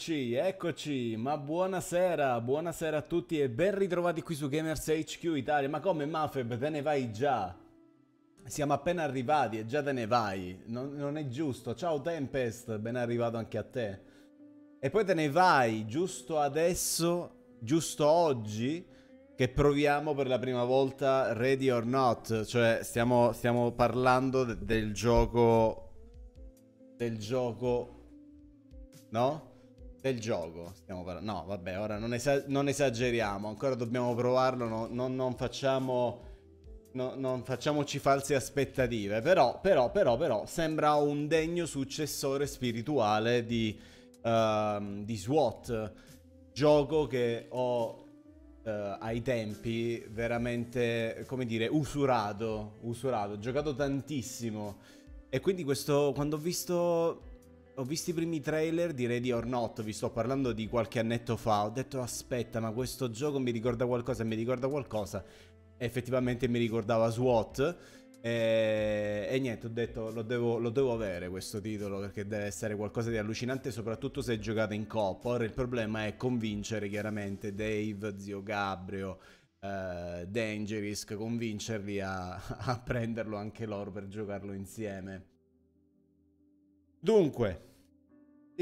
Eccoci, eccoci, ma buonasera, buonasera a tutti e ben ritrovati qui su Gamers HQ Italia. Ma come Mafeb, te ne vai già? Siamo appena arrivati e già te ne vai, non, non, è giusto. Ciao Tempest, ben arrivato anche a te. E poi te ne vai giusto adesso, giusto oggi, che proviamo per la prima volta Ready or Not, cioè stiamo, stiamo parlando de del gioco... del gioco... No? del gioco stiamo parlando. No, vabbè, ora non, esa- non esageriamo, ancora dobbiamo provarlo, no, no, non facciamo... No, non facciamoci false aspettative, però, però, però, però, sembra un degno successore spirituale di, uh, di SWAT, gioco che ho uh, ai tempi veramente, come dire, usurato, usurato, ho giocato tantissimo. E quindi questo, quando ho visto ho visto i primi trailer di Ready or Not, vi sto parlando di qualche annetto fa, ho detto aspetta ma questo gioco mi ricorda qualcosa, mi ricorda qualcosa, e effettivamente mi ricordava SWAT, e, eh, e niente, ho detto lo devo, lo devo, avere questo titolo perché deve essere qualcosa di allucinante, soprattutto se giocate in coppa, Ora il problema è convincere chiaramente Dave, zio Gabrio, Uh, eh, Dangerisk, convincerli a, a prenderlo anche loro per giocarlo insieme. Dunque,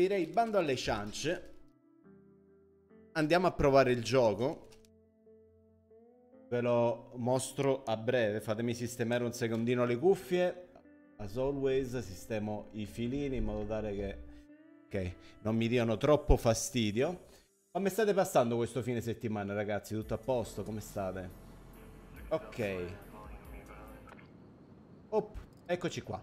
Direi bando alle ciance. Andiamo a provare il gioco. Ve lo mostro a breve. Fatemi sistemare un secondino le cuffie. As always, sistemo i filini in modo tale che okay, non mi diano troppo fastidio. Come state passando questo fine settimana, ragazzi? Tutto a posto? Come state? Ok. Oh, eccoci qua.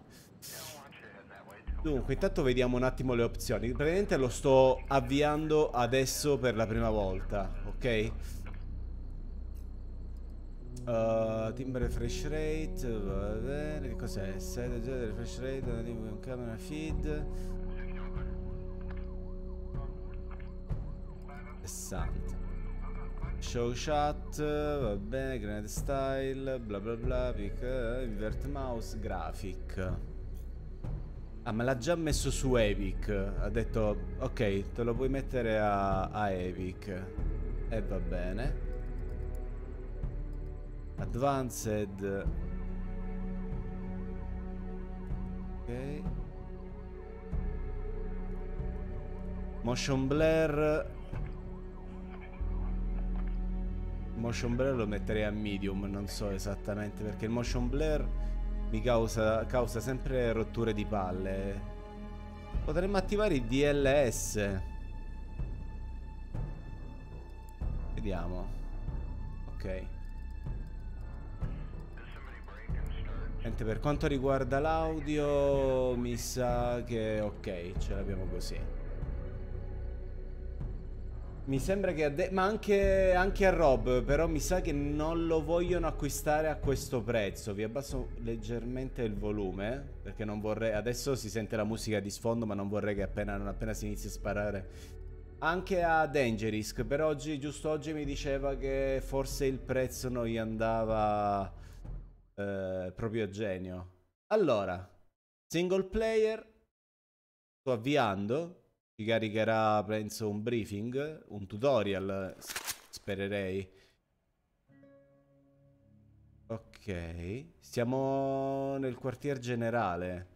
Dunque, intanto vediamo un attimo le opzioni. Praticamente lo sto avviando adesso per la prima volta, ok? Uh, timbre refresh rate, va bene, che cos'è? Sede del refresh rate, un camera feed. 60. Show chat, va bene, granite style, bla bla bla, pic, eh, invert mouse, graphic. Ah, me l'ha già messo su Evic. Ha detto, ok, te lo puoi mettere a, a Evic. E va bene. Advanced. Ok. Motion Blur. Motion Blur lo metterei a medium, non so esattamente perché il Motion Blur mi causa, causa sempre rotture di palle. Potremmo attivare i DLS. Vediamo. Ok. Niente, per quanto riguarda l'audio, mi sa che ok, ce l'abbiamo così. Mi sembra che a De- ma anche, anche, a Rob, però mi sa che non lo vogliono acquistare a questo prezzo. Vi abbasso leggermente il volume, perché non vorrei... Adesso si sente la musica di sfondo, ma non vorrei che appena, non appena si inizi a sparare... Anche a Dangerisk, per oggi, giusto oggi mi diceva che forse il prezzo non gli andava eh, proprio a genio. Allora, single player, sto avviando, ci caricherà, penso, un briefing, un tutorial, spererei. Ok, siamo nel quartier generale.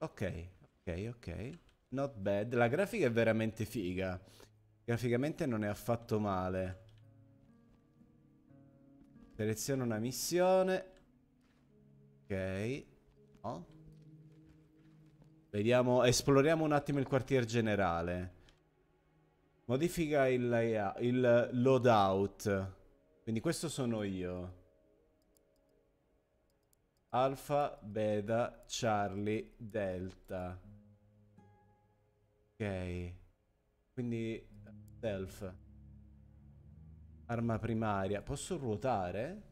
Ok, ok, ok. Not bad. La grafica è veramente figa. Graficamente non è affatto male. Seleziona una missione. Ok. Vediamo, esploriamo un attimo il quartier generale. Modifica il, layout, il loadout. Quindi questo sono io. Alfa, Beta, Charlie, Delta. Ok. Quindi self. Arma primaria. Posso ruotare?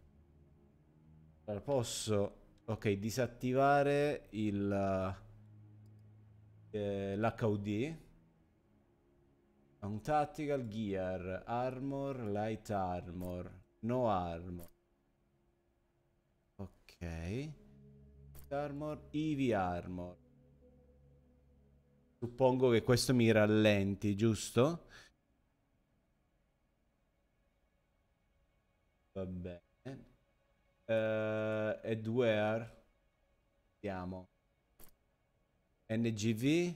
Allora, posso Ok, disattivare il... Eh, L'HUD. Un tactical gear, armor, light armor, no armor. Ok. Armor, heavy armor. Suppongo che questo mi rallenti, giusto? Vabbè. Uh, eh, Ed where? Vediamo. NGV.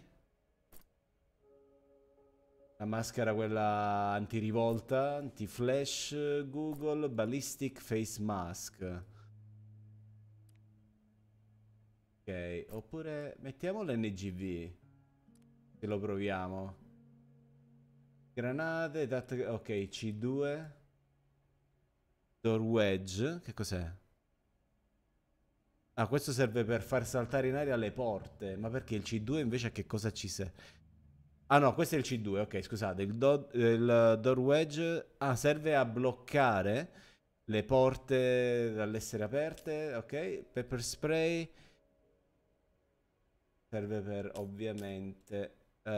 La maschera quella antirivolta, anti-flash, Google, Ballistic Face Mask. Ok, oppure mettiamo l'NGV. Se lo proviamo. Granate, ok, C2. Door wedge, che cos'è? Ah, questo serve per far saltare in aria le porte. Ma perché il C2 invece a che cosa ci serve? Ah no, questo è il C2, ok, scusate. Il, do il door wedge ah, serve a bloccare le porte dall'essere aperte, ok. Pepper spray serve per ovviamente uh,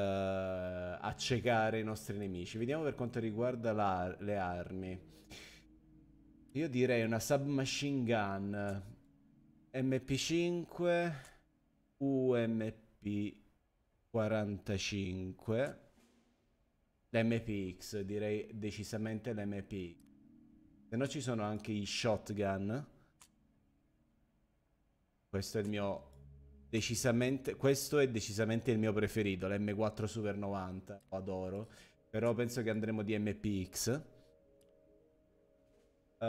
accecare i nostri nemici. Vediamo per quanto riguarda le armi. Io direi una submachine gun. MP5 UMP45 l'MPX direi decisamente l'MP se no ci sono anche i shotgun questo è il mio decisamente questo è decisamente il mio preferito l'M4 Super 90 lo adoro però penso che andremo di MPX Uh,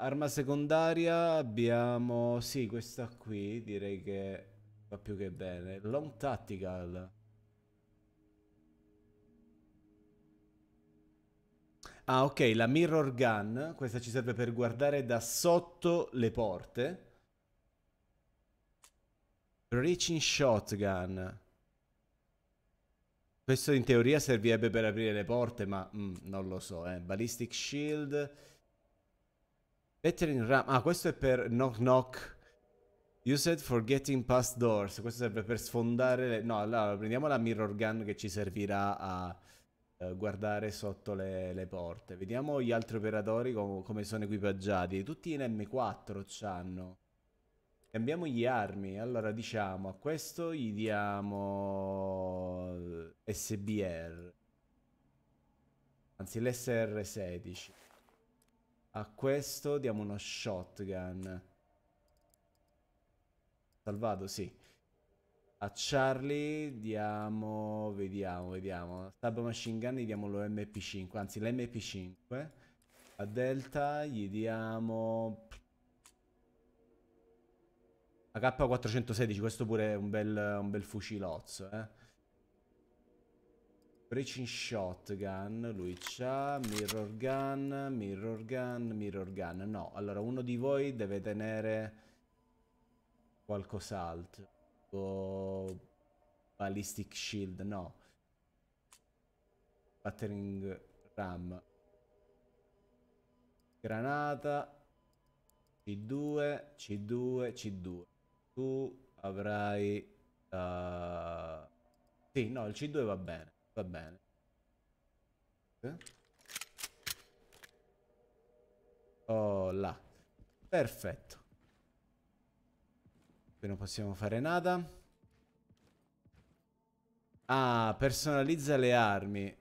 arma secondaria abbiamo... Sì, questa qui direi che va più che bene. Long Tactical. Ah, ok, la Mirror Gun. Questa ci serve per guardare da sotto le porte. Reaching Shotgun. Questo in teoria servirebbe per aprire le porte, ma mm, non lo so. Eh. Ballistic Shield... Better in RAM. Ah, questo è per knock knock. Used for getting past doors. Questo serve per sfondare le... No, allora prendiamo la mirror gun che ci servirà a eh, guardare sotto le, le, porte. Vediamo gli altri operatori com come sono equipaggiati. Tutti in M4 c'hanno. Cambiamo gli armi. Allora diciamo a questo gli diamo SBR. Anzi l'SR16. A questo diamo una shotgun. Salvato, sì. A Charlie diamo... Vediamo, vediamo. Stab Machine Gun gli diamo l'OMP5, anzi l'MP5. A Delta gli diamo... AK416, questo pure è un bel, un bel fucilozzo, eh. Breaching Shotgun, lui c'ha, Mirror Gun, Mirror Gun, Mirror Gun, no, allora uno di voi deve tenere qualcos'altro, o Ballistic Shield, no, Battering Ram, Granata, C2, C2, C2, tu avrai... Uh... Sì, no, il C2 va bene. Va bene. Oh là. Perfetto. Qui non possiamo fare nada. Ah, personalizza le armi.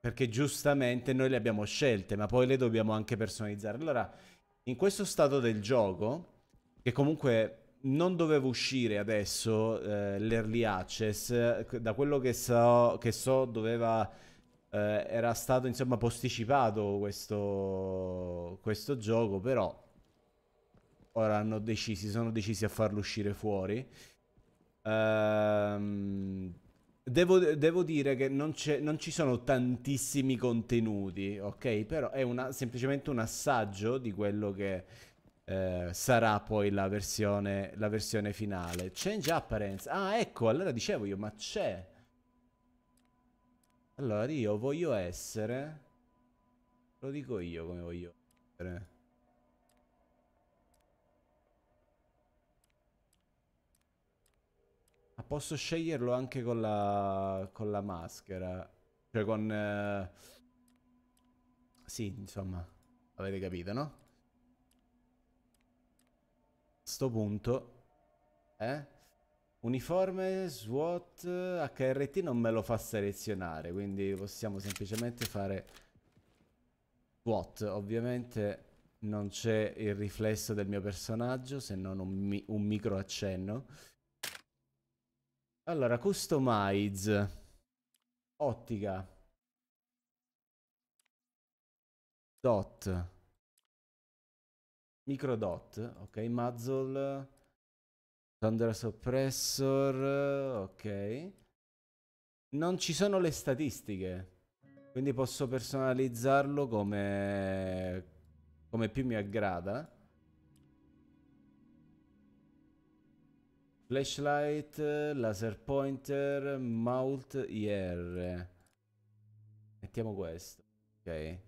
Perché giustamente noi le abbiamo scelte, ma poi le dobbiamo anche personalizzare. Allora, in questo stato del gioco, che comunque non doveva uscire adesso eh, l'early access, eh, da quello che so, che so doveva, eh, era stato insomma posticipato questo, questo gioco, però ora hanno decisi, sono decisi a farlo uscire fuori. Ehm... Devo, devo, dire che non, non, ci sono tantissimi contenuti, ok? Però è una, semplicemente un assaggio di quello che eh, sarà poi la versione, la versione finale. Change appearance. Ah, ecco, allora dicevo io, ma c'è. Allora io voglio essere... Lo dico io come voglio essere. Ma posso sceglierlo anche con la, con la maschera. Cioè con... Eh... Sì, insomma, avete capito, no? sto punto... Eh? Uniforme, SWAT, HRT non me lo fa selezionare, quindi possiamo semplicemente fare SWAT. Ovviamente non c'è il riflesso del mio personaggio, se non un, mi un micro accenno. Allora, customize, ottica, dot, Microdot, ok, Muzzle, Thunder Suppressor, ok. Non ci sono le statistiche, quindi posso personalizzarlo come, come più mi aggrada. Flashlight, laser pointer, mount IR. Mettiamo questo, ok.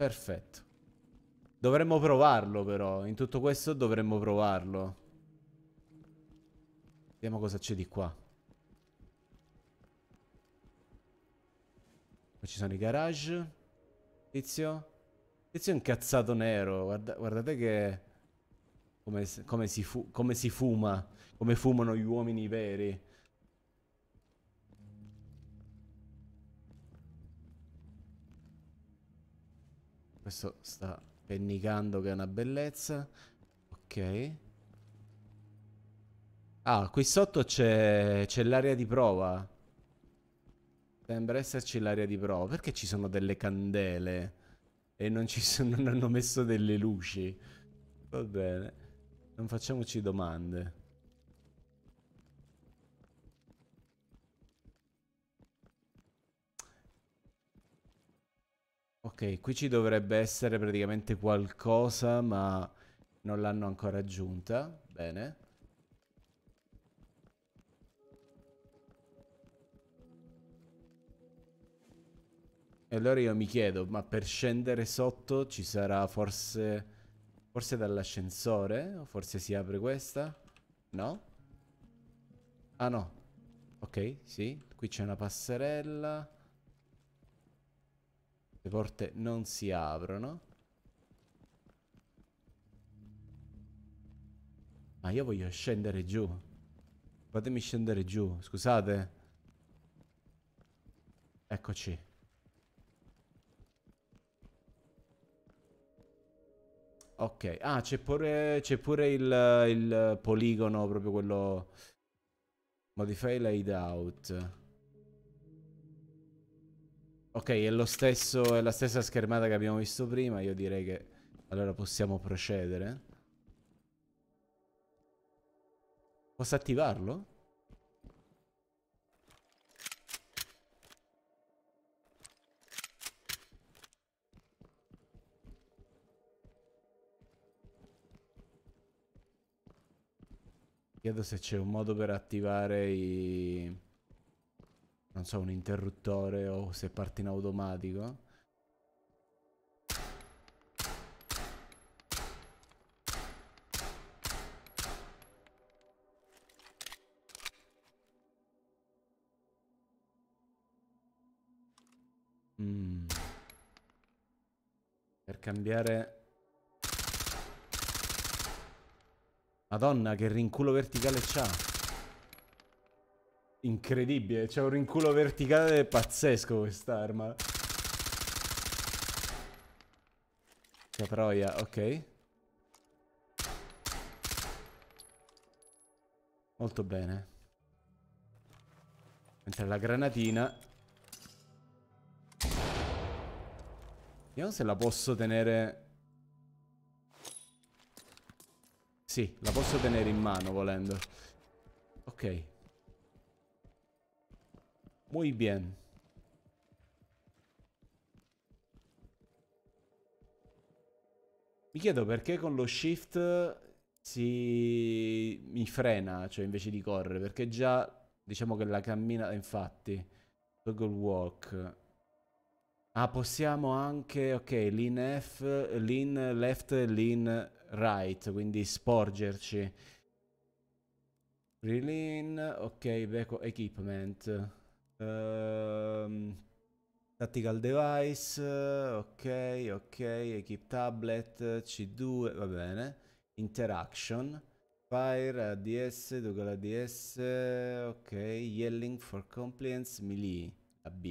Perfetto. Dovremmo provarlo però. In tutto questo dovremmo provarlo. Vediamo cosa c'è di qua. Qua ci sono i garage. Tizio. Tizio è incazzato nero. Guarda, guardate che... Come, come, si come si fuma. Come fumano gli uomini veri. Questo sta pennicando che è una bellezza. Ok. Ah, qui sotto c'è l'area di prova. Sembra esserci l'area di prova. Perché ci sono delle candele? E non ci sono, non hanno messo delle luci. Va bene. Non facciamoci domande. Ok, qui ci dovrebbe essere praticamente qualcosa, ma non l'hanno ancora aggiunta. Bene. E allora io mi chiedo, ma per scendere sotto ci sarà forse... Forse dall'ascensore? O forse si apre questa? No? Ah no. Ok, sì. Qui c'è una passerella. Le porte non si aprono. Ma io voglio scendere giù. Fatemi scendere giù, scusate. Eccoci. Ok, ah, c'è pure, c'è pure, il, il poligono, proprio quello... Modify layout. Ok, è, stesso, è la stessa schermata che abbiamo visto prima, io direi che allora possiamo procedere. Posso attivarlo? Chiedo se c'è un modo per attivare i non so, un interruttore o se parte in automatico. Mm. Per cambiare... Madonna, che rinculo verticale c'ha! Incredibile, c'è un rinculo verticale pazzesco quest'arma. Che troia, ok. Molto bene. Mentre la granatina... Vediamo se la posso tenere... Sì, la posso tenere in mano volendo. Ok. Muy bien. Mi chiedo perché con lo shift si... mi frena, cioè invece di correre, perché già diciamo che la cammina... infatti, toggle walk. Ah, possiamo anche, ok, lean F, lean left, lean right, quindi sporgerci. Relean, ok, equipment. Uh, tactical device, ok, ok, equip tablet, C2, va bene. Interaction, fire, ADS, Ducal ADS, ok, yelling for compliance, melee, AB.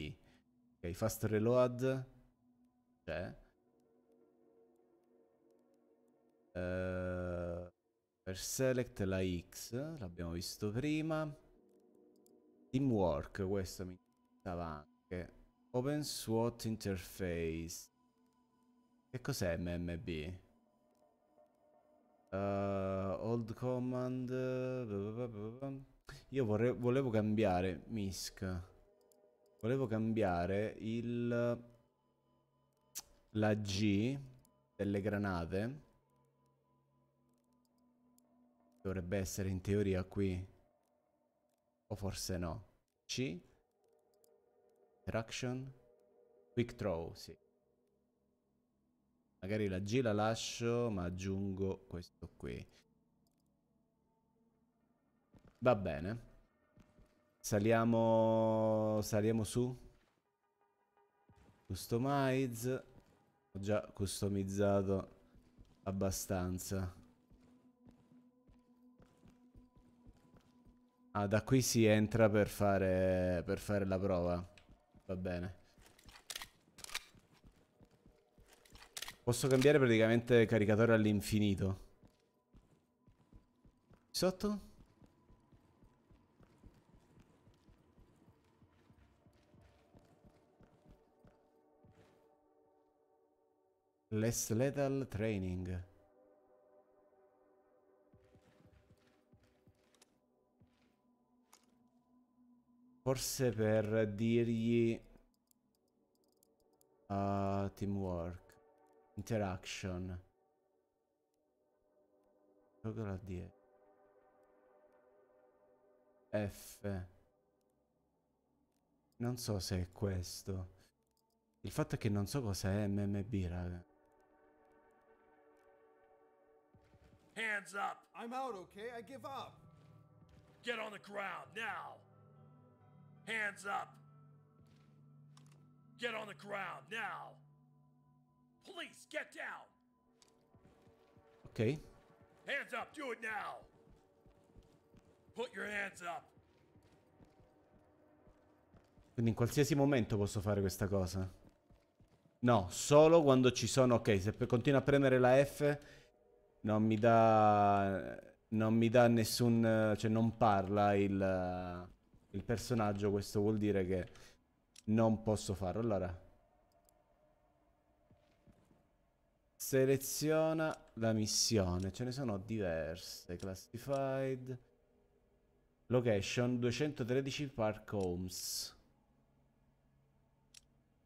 Ok, fast reload, c'è. Eh, per select la X, l'abbiamo visto prima. Teamwork, questo mi interessava anche. Open SWOT Interface. Che cos'è MMB? Uh, eh, old Command... Io vorrei, volevo cambiare, MISC. Volevo cambiare il... La G delle granate. Dovrebbe essere in teoria qui. O forse no. C. Interaction. Quick throw, sì. Magari la G la lascio, ma aggiungo questo qui. Va bene. Saliamo... Saliamo su. Customize. Ho già customizzato abbastanza. Ah, da qui si entra per fare, per fare la prova. Va bene. Posso cambiare praticamente caricatore all'infinito. Sotto? Less Lethal Training. Forse per dirgli... Uh, teamwork. Interaction. Toggle a D. F. Non so se è questo. Il fatto è che non so cosa è MMB, raga. Hands up! I'm out, okay? I give up! Get on the ground, now! Hands up! Get on the ground now! Police, get down! Ok. Hands up, do it now! Put your hands up! Quindi in qualsiasi momento posso fare questa cosa. No, solo quando ci sono... Ok, se continuo a premere la F non mi dà... Non mi dà nessun... Cioè non parla il il personaggio, questo vuol dire che non posso farlo. Allora, seleziona la missione. Ce ne sono diverse. Classified. Location 213 Park Homes.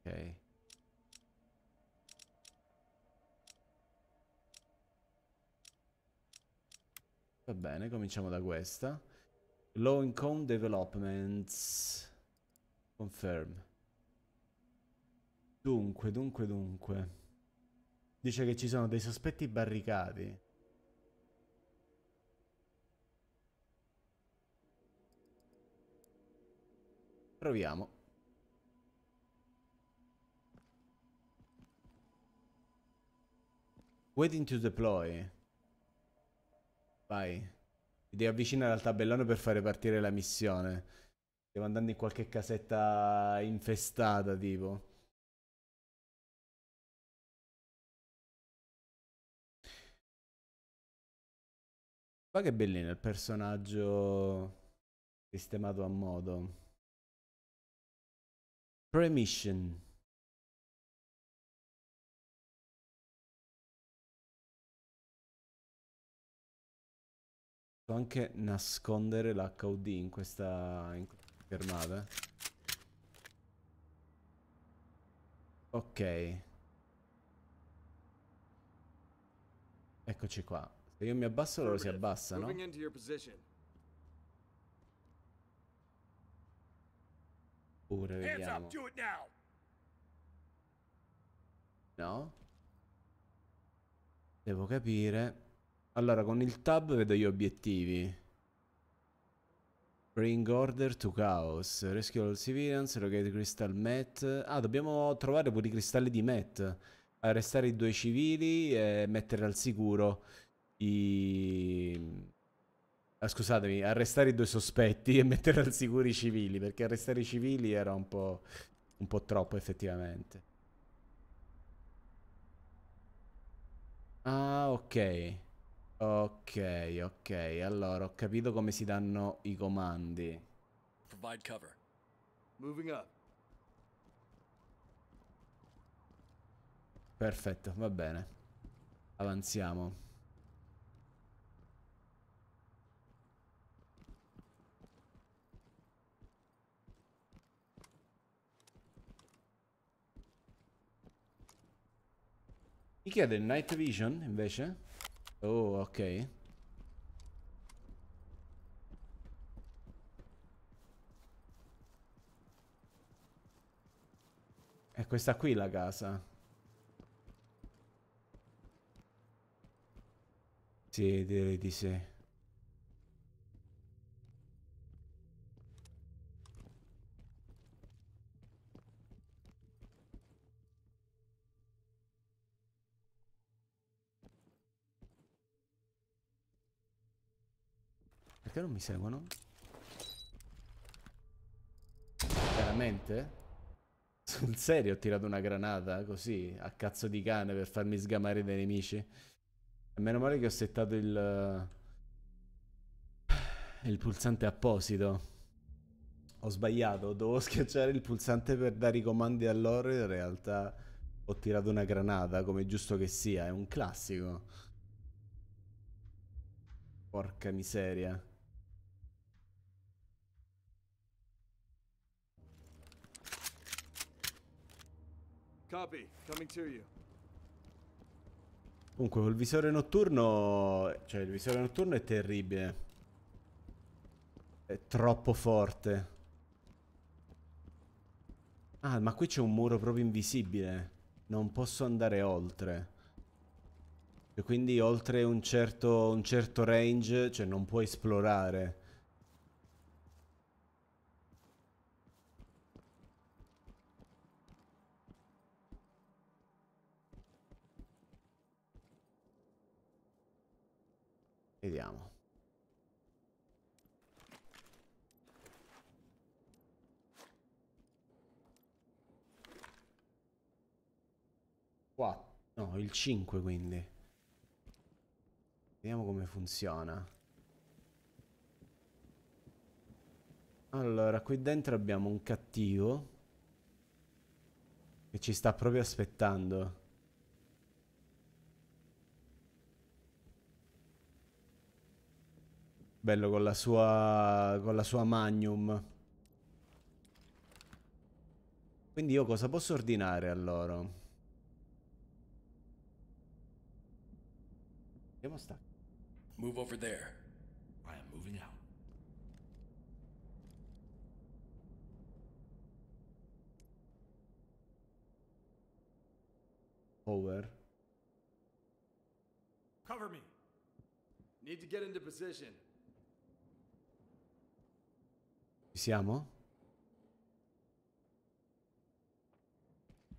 Ok. Va bene, cominciamo da questa. Low income developments. Confirm. Dunque, dunque, dunque. Dice che ci sono dei sospetti barricati. Proviamo. Waiting to deploy. Vai ti devi avvicinare al tabellone per fare partire la missione. Stiamo andando in qualche casetta infestata, tipo. Ma che bellino il personaggio sistemato a modo. Premission. Posso anche nascondere l'HUD in questa fermata. Ok. Eccoci qua. Se io mi abbasso loro si abbassano. Pure vediamo. No? Devo capire. Allora, con il tab vedo gli obiettivi. Bring order to chaos. Rescue all civilians, locate crystal met. Ah, dobbiamo trovare pure i cristalli di met. Arrestare eh, i due civili e mettere al sicuro i... Ah, scusatemi, arrestare i due sospetti e mettere al sicuro i civili, perché arrestare i civili era un po', un po troppo effettivamente. Ah, ok. Ok, ok, allora ho capito come si danno i comandi. Provide cover. Moving up. Perfetto, va bene. Avanziamo. Mi chiede il night vision invece? Oh, ok. È questa qui la casa. Sì, direi di sì. Perché non mi seguono? Veramente? Sul serio ho tirato una granata così, a cazzo di cane, per farmi sgamare dai nemici? E meno male che ho settato il... Eh, il pulsante apposito. Ho sbagliato, dovevo schiacciare il pulsante per dare i comandi a loro, e in realtà ho tirato una granata, come giusto che sia, è un classico. Porca miseria. Copy, coming to you. Comunque col visore notturno, cioè il visore notturno è terribile. È troppo forte. Ah, ma qui c'è un muro proprio invisibile. Non posso andare oltre. E quindi oltre un certo, un certo range, cioè non puoi esplorare. Vediamo. Qua. No, il 5 quindi. Vediamo come funziona. Allora, qui dentro abbiamo un cattivo. Che ci sta proprio aspettando. Bello con la sua, con la sua magnum. Quindi io cosa posso ordinare a loro? Andiamo sta. Move over there. I am moving out. Over. Cover me. Need to get into position. Ci siamo?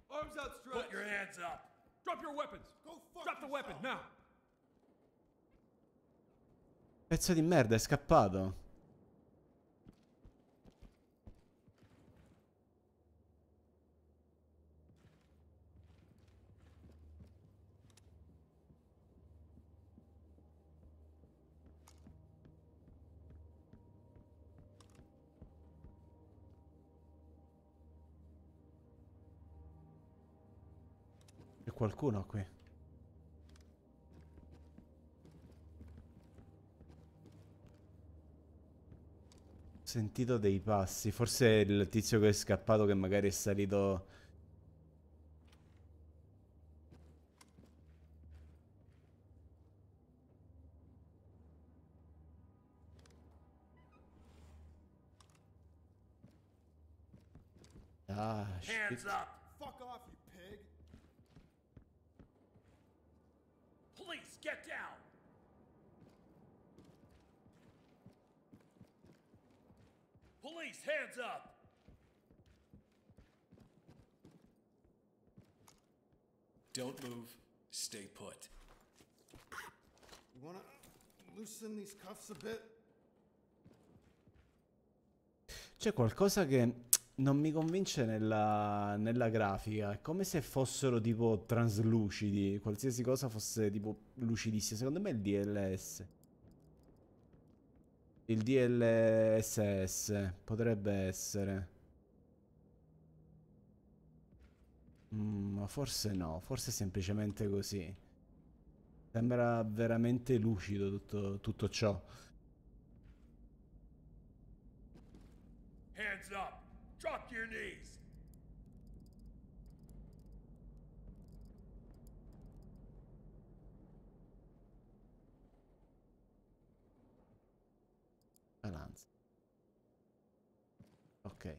Arms out, Stretch! Put your hands up! Drop your weapons! Go fuck Drop the weapon, now! Pezzo di merda, è scappato. qualcuno qui. Ho sentito dei passi. Forse il tizio che è scappato che magari è salito... Ah, Hands up! Get down! Police, hands up! Don't move. Stay put. You wanna loosen these cuffs a bit? C'è qualcosa che non mi convince nella, nella, grafica. È come se fossero tipo traslucidi. Qualsiasi cosa fosse tipo lucidissima. Secondo me è il DLS. Il DLSS potrebbe essere. Mm, ma forse no. Forse è semplicemente così. Sembra veramente lucido tutto, tutto ciò. Hands up! Drop your knees! Balance. Okay.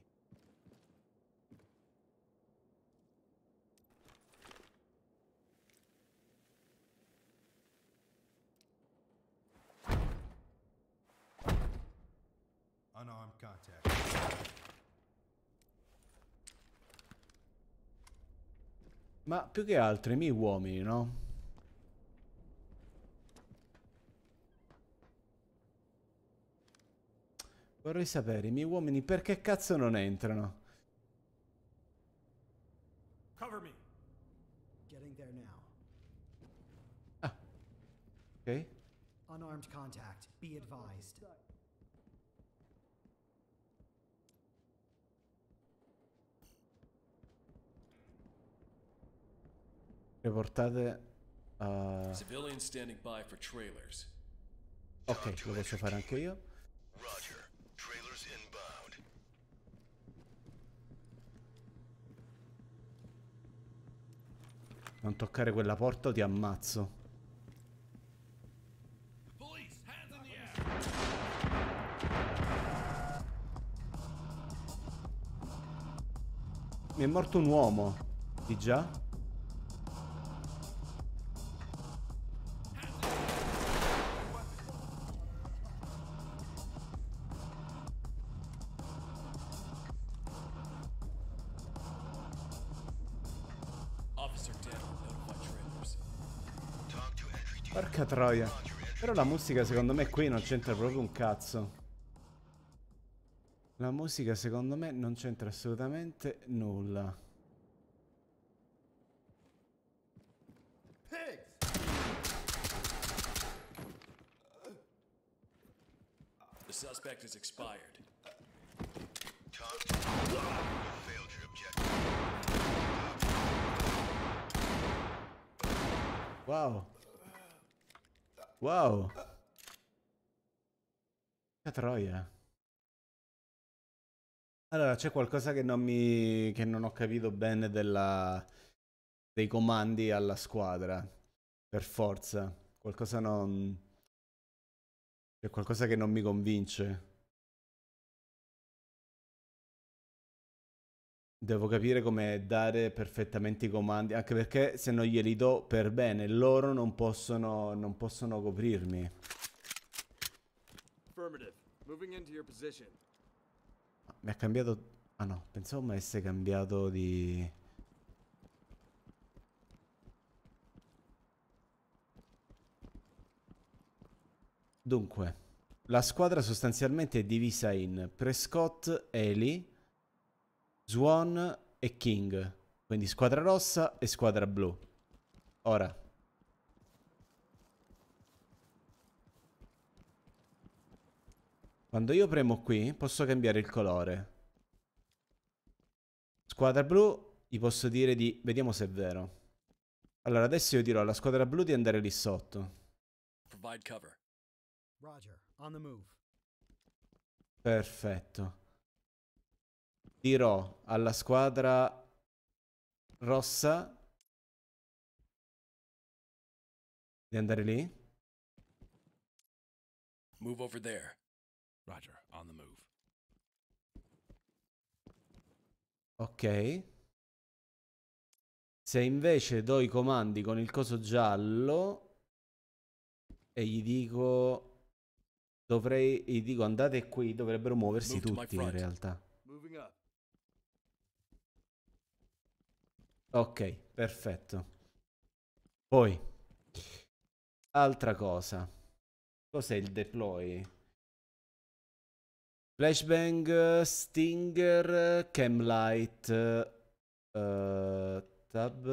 Unarmed contact. Ma più che altro i miei uomini, no? Vorrei sapere, i miei uomini perché cazzo non entrano? Ah. Ok. Unarmed contact, be advised. Le portate a... Ok, lo posso fare anche io. Roger, trailers inbound. Non toccare quella porta o ti ammazzo. Mi è morto un uomo. Di già? storia. Però la musica secondo me qui non c'entra proprio un cazzo. La musica secondo me non c'entra assolutamente nulla. troia. Allora, c'è qualcosa che non, mi... che non ho capito bene della... dei comandi alla squadra, per forza. Qualcosa non... C'è qualcosa che non mi convince. Devo capire come dare perfettamente i comandi, anche perché se non glieli do per bene, loro non possono, non possono coprirmi. Affirmative. Mi ha cambiato... Ah no, pensavo mi avesse cambiato di... Dunque, la squadra sostanzialmente è divisa in Prescott, Eli, Swan e King. Quindi squadra rossa e squadra blu. Ora, Quando io premo qui posso cambiare il colore. Squadra blu gli posso dire di... Vediamo se è vero. Allora adesso io dirò alla squadra blu di andare lì sotto. Cover. Roger, on the move. Perfetto. Dirò alla squadra rossa di andare lì. Move over there. Roger, on the move. Ok. Se invece do i comandi con il coso giallo e gli dico dovrei gli dico andate qui, dovrebbero muoversi tutti in realtà. Ok, perfetto. Poi altra cosa. Cos'è il deploy? Flashbang, eh, Stinger, eh, Camlight, uh, Tab,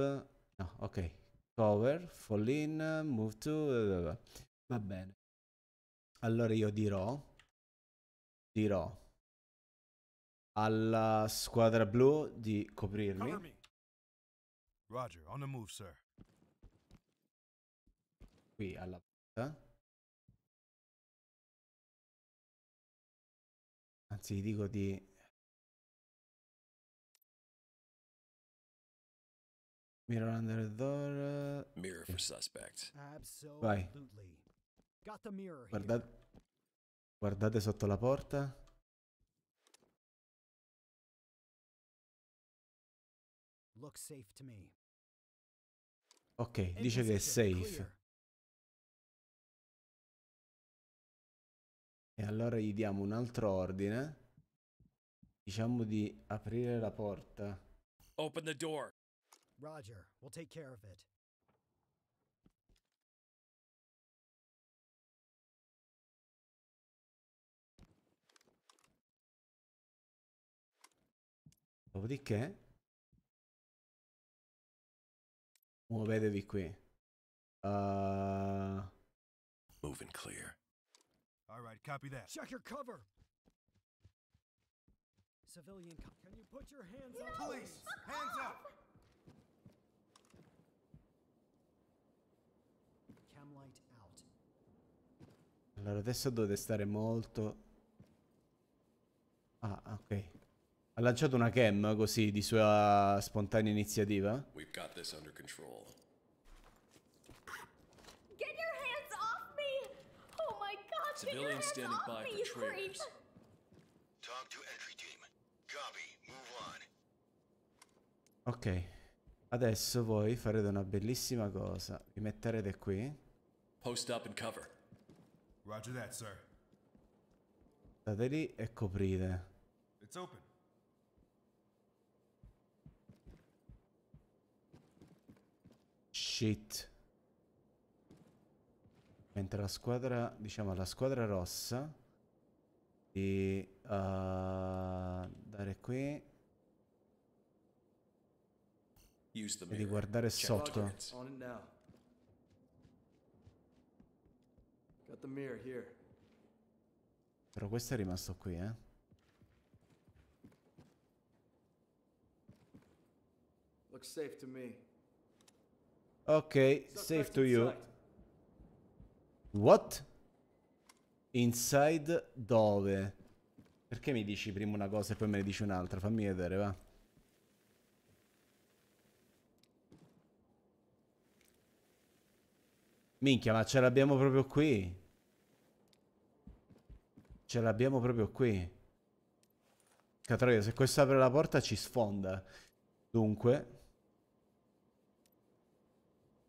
no, ok, Cover, Fall in, Move to, va bene. Allora io dirò, dirò alla squadra blu di coprirmi. Roger, on the move, sir. Qui alla porta. anzi gli dico di Mirror under the door. Mirror for suspect. Vai. Guardate, guardate sotto la porta. Ok, dice che è safe. E allora gli diamo un altro ordine. Diciamo di aprire la porta. Open the door. Roger, we'll take care of it. Dopodiché muovetevi qui. Uh... Move clear. All right, copy that. Check your cover. Civilian, can you put your hands no, up? Police, hands up. Camlight out. Allora adesso dovete stare molto ah, ah, ok. Ha lanciato una cam così di sua spontanea iniziativa? We've got this under control. Civilians standing by me, for trailers. Talk to entry team. Copy. Move on. Ok. Adesso voi farete una bellissima cosa. Vi metterete qui. Post up and cover. Roger that, sir. State lì e coprite. It's open. Shit. Mentre la squadra, diciamo, la squadra rossa di uh, dare qui e di guardare sotto. Però questo è rimasto qui, eh. Ok, safe to you. What? Inside dove? Perché mi dici prima una cosa e poi me ne dici un'altra? Fammi vedere, va. Minchia, ma ce l'abbiamo proprio qui. Ce l'abbiamo proprio qui. Catroia, se questo apre la porta ci sfonda. Dunque.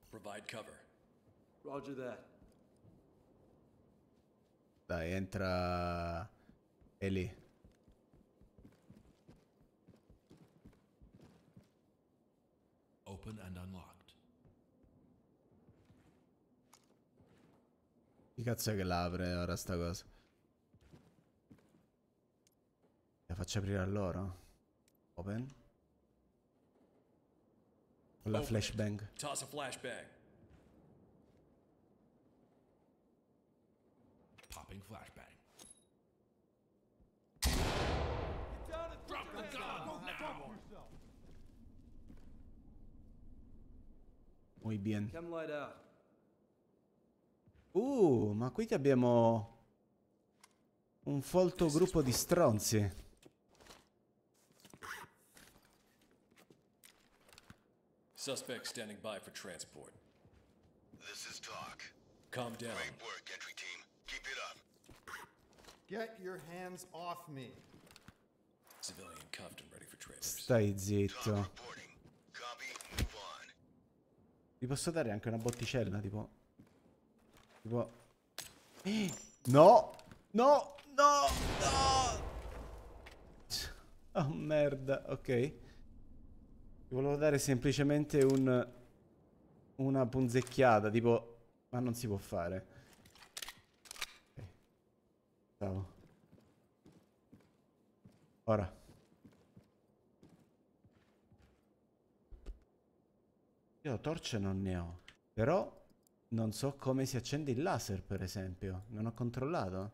Provide cover. Roger that. Dai, entra... E lì. Open and unlocked. Chi cazzo è che l'apre ora sta cosa? La faccio aprire a loro? Open. Con la flashbang. Toss a flashbang. flashbang. Drop the gun now! Muy bien. Uh, ma qui abbiamo un folto gruppo di stronzi. Suspect standing by for transport. This is Doc. Calm down. Great work, entry team. Keep it up. Get your hands off me. Civilian cuffed and ready for trailers. Stai zitto. Vi posso dare anche una botticella, tipo... Tipo... No! No! No! No! Oh merda, ok. Vi volevo dare semplicemente un... Una punzecchiata, tipo... Ma non si può fare. Bravo. Ora. Io torce non ne ho. Però non so come si accende il laser, per esempio. Non ho controllato.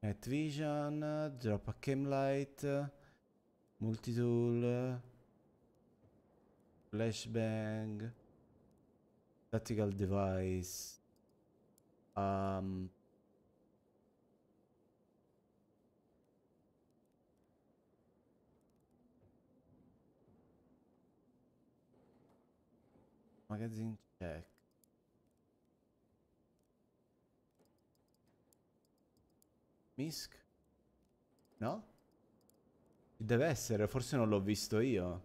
Night vision, drop a cam light, multitool, flashbang, tactical device, um, Magazine check. Cioè, Misk? No? Ci deve essere, forse non l'ho visto io.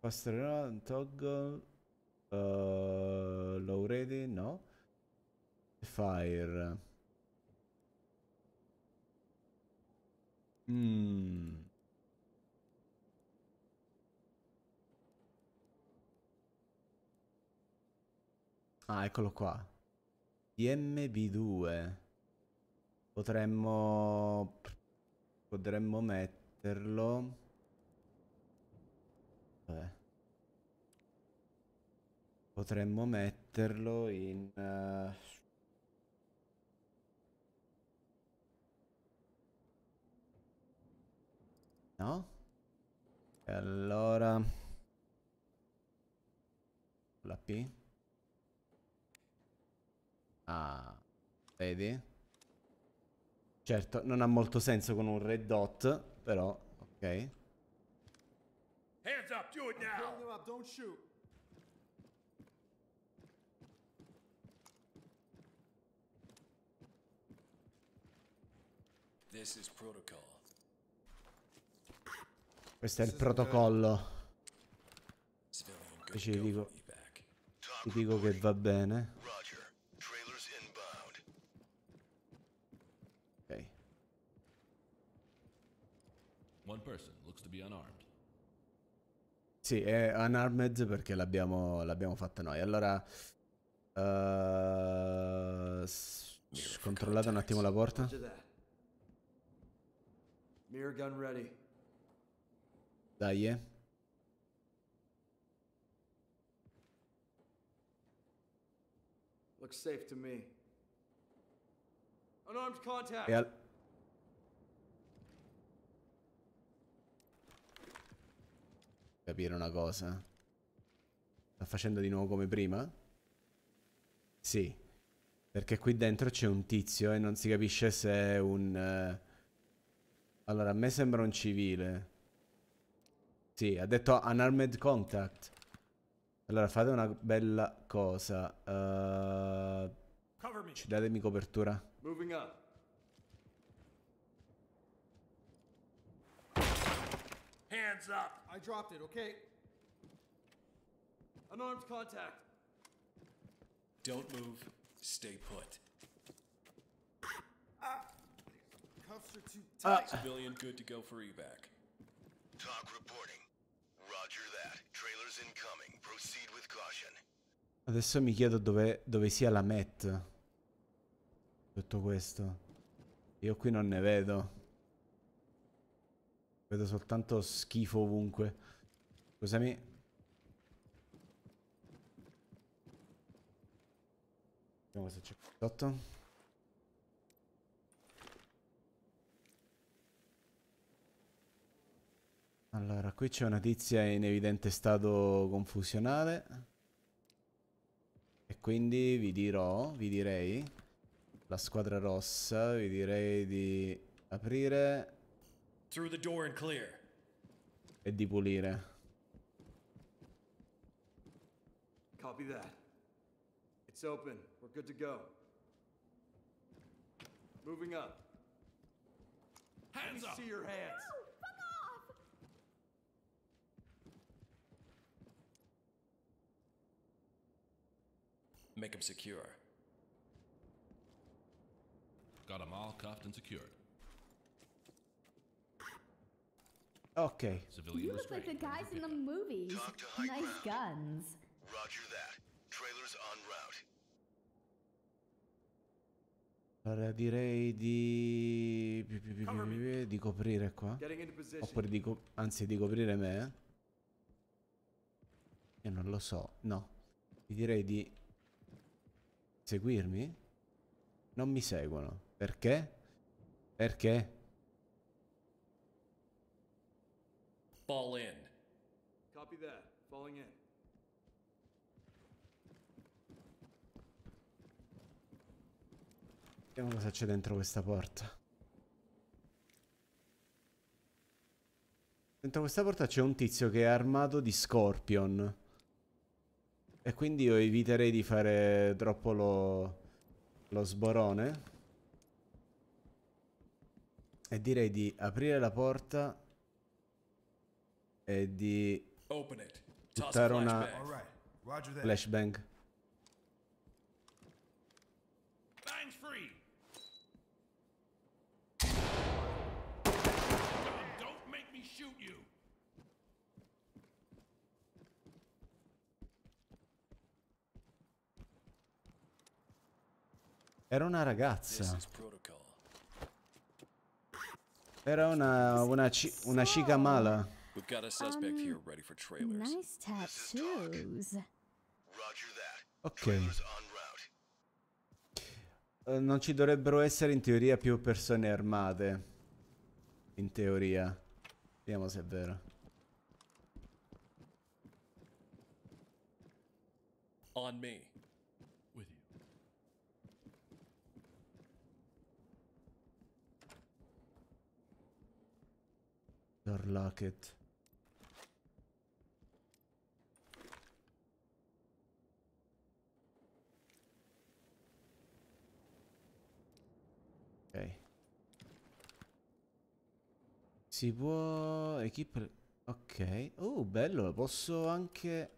Pastorino, toggle... Uh, eh, low ready? No. Fire. Mmm. Ah, eccolo qua. DMV2. Potremmo... Potremmo metterlo... Vabbè. Potremmo metterlo in... Uh... No? E allora... La P? Ah, vedi? Certo, non ha molto senso con un red dot, però, ok. Hands up, do it now! Up, don't shoot! This is protocol. Questo è il protocollo. ci dico, ti dico che va bene. Sì, è unarmed perché l'abbiamo, fatta noi. Allora... Uh, controllate un attimo la porta. Mirror gun ready. Dai, eh. Looks safe to me. Unarmed contact. capire una cosa. Sta facendo di nuovo come prima? Sì. Perché qui dentro c'è un tizio e non si capisce se è un... Eh... Allora, a me sembra un civile. Sì, ha detto unarmed contact. Allora, fate una bella cosa. Uh... Datemi copertura. Moving up. hands up! I dropped it, okay? Unarmed contact. Don't move. Stay put. Ah. Cuffs are too ah. tight. Uh. Civilian good to go for evac. Talk reporting. Roger that. Trailers incoming. Proceed with caution. Adesso mi chiedo dove, dove sia la Met. Tutto questo. Io qui non ne vedo. Vedo soltanto schifo ovunque. Scusami. Vediamo se c'è sotto. Allora, qui c'è una tizia in evidente stato confusionale. E quindi vi dirò, vi direi, la squadra rossa, vi direi di aprire Through the door and clear. E di pulire. Copy that. It's open. We're good to go. Moving up. Hands up. See your hands. No, Make him secure. Got him all cuffed and secured. Okay. Civilian you look like the guys in the movies. Nice round. guns. Roger that. Trailers on route. Allora direi di... di coprire qua. Oppure di anzi di coprire me. Eh? Io non lo so, no. Ti direi di seguirmi. Non mi seguono. Perché? Perché? Fall in. Copy that. Falling in. Vediamo cosa c'è dentro questa porta. Dentro questa porta c'è un tizio che è armato di Scorpion. E quindi io eviterei di fare troppo lo, lo sborone. E direi di aprire la porta e di buttare una flashbang. Era una ragazza. Era una, una, una, una mala. We've got a suspect um, here ready for trailers. Nice tattoos. Ok. Uh, non ci dovrebbero essere in teoria più persone armate. In teoria. Vediamo se è vero. On me. With you. Door locket. Si può... Equip... Ok. Oh, bello, posso anche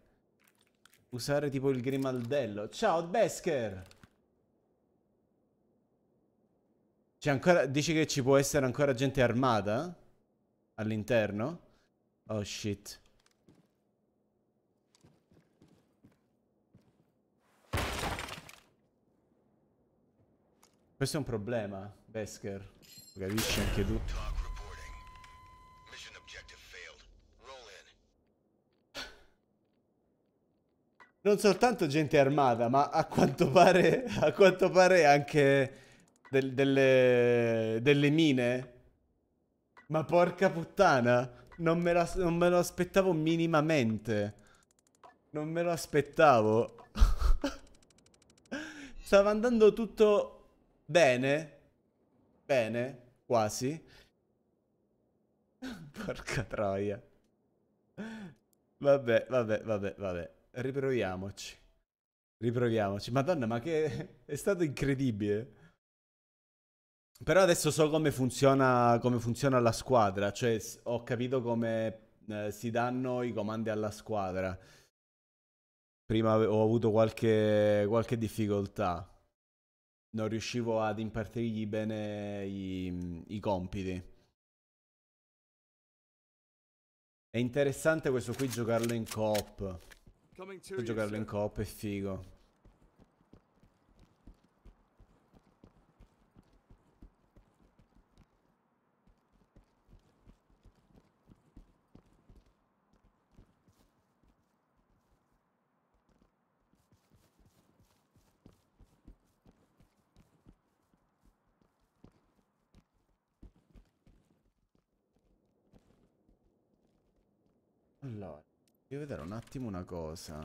usare tipo il grimaldello. Ciao, Besker! C'è ancora... Dici che ci può essere ancora gente armata? All'interno? Oh, shit. Questo è un problema, Besker. Lo capisci anche tu. non soltanto gente armata, ma a quanto pare, a quanto pare anche del, delle, delle, mine. Ma porca puttana, non me, la, non me lo aspettavo minimamente. Non me lo aspettavo. Stava andando tutto bene, bene, quasi. Porca troia. Vabbè, vabbè, vabbè, vabbè riproviamoci. Riproviamoci. Madonna, ma che... è stato incredibile. Però adesso so come funziona, come funziona la squadra, cioè ho capito come eh, si danno i comandi alla squadra. Prima ho avuto qualche, qualche difficoltà, non riuscivo ad impartirgli bene i, i compiti. È interessante questo qui giocarlo in coop. Per giocarlo in coppa è figo. Allora. Voglio vedere un attimo una cosa.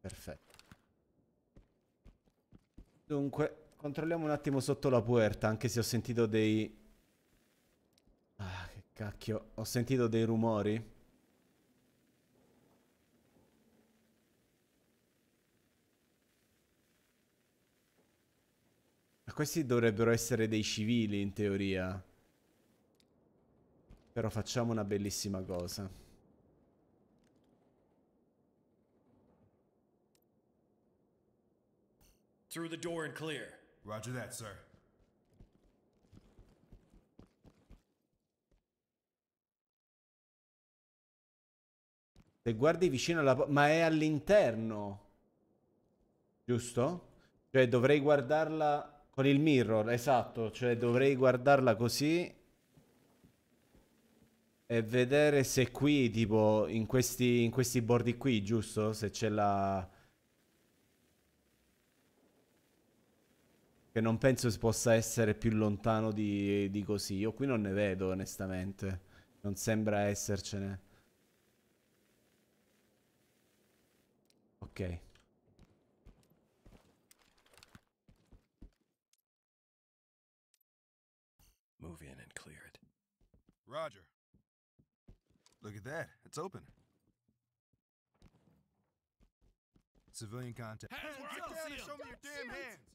Perfetto. Dunque, controlliamo un attimo sotto la puerta, anche se ho sentito dei... Ah, che cacchio. Ho sentito dei rumori. Questi dovrebbero essere dei civili in teoria. Però facciamo una bellissima cosa. Through the door and clear. Roger that, sir. Se guardi vicino alla... Ma è all'interno. Giusto? Cioè dovrei guardarla... Con il mirror, esatto, cioè dovrei guardarla così e vedere se qui, tipo, in questi, in questi bordi qui, giusto? Se c'è la... Che non penso si possa essere più lontano di, di così. Io qui non ne vedo, onestamente. Non sembra essercene. Ok. Roger. Look at that. It's open. Civilian contact. Hands, hands where I can see Show me your damn shoot. hands.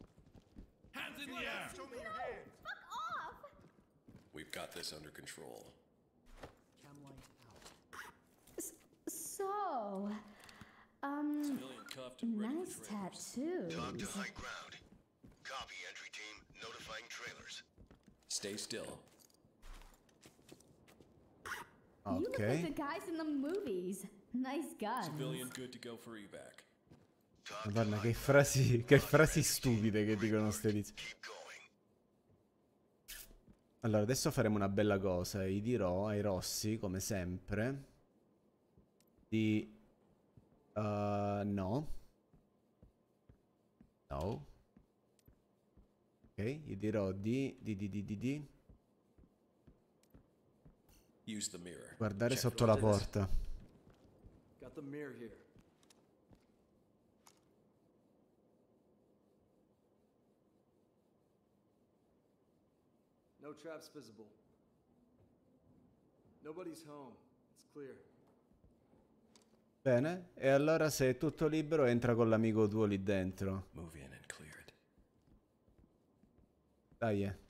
Hands in the air. Show me no, your hands. Fuck off. We've got this under control. Cam out. So, um, nice tattoo. Talk to high ground. Copy entry team notifying trailers. Stay still. Okay. You look like the guys in the movies. Nice guys. Civilian good to go for evac. Madonna, oh, che frasi, che frasi stupide che dicono ste tizi. Allora, adesso faremo una bella cosa. E dirò ai rossi, come sempre, di... Uh, no. No. Ok, gli dirò di... di... di... di... di... di Use Guardare sotto la porta. Got No traps visible. Nobody's home. It's clear. Bene, e allora se è tutto libero entra con l'amico tuo lì dentro. Move in and clear it. Dai, eh.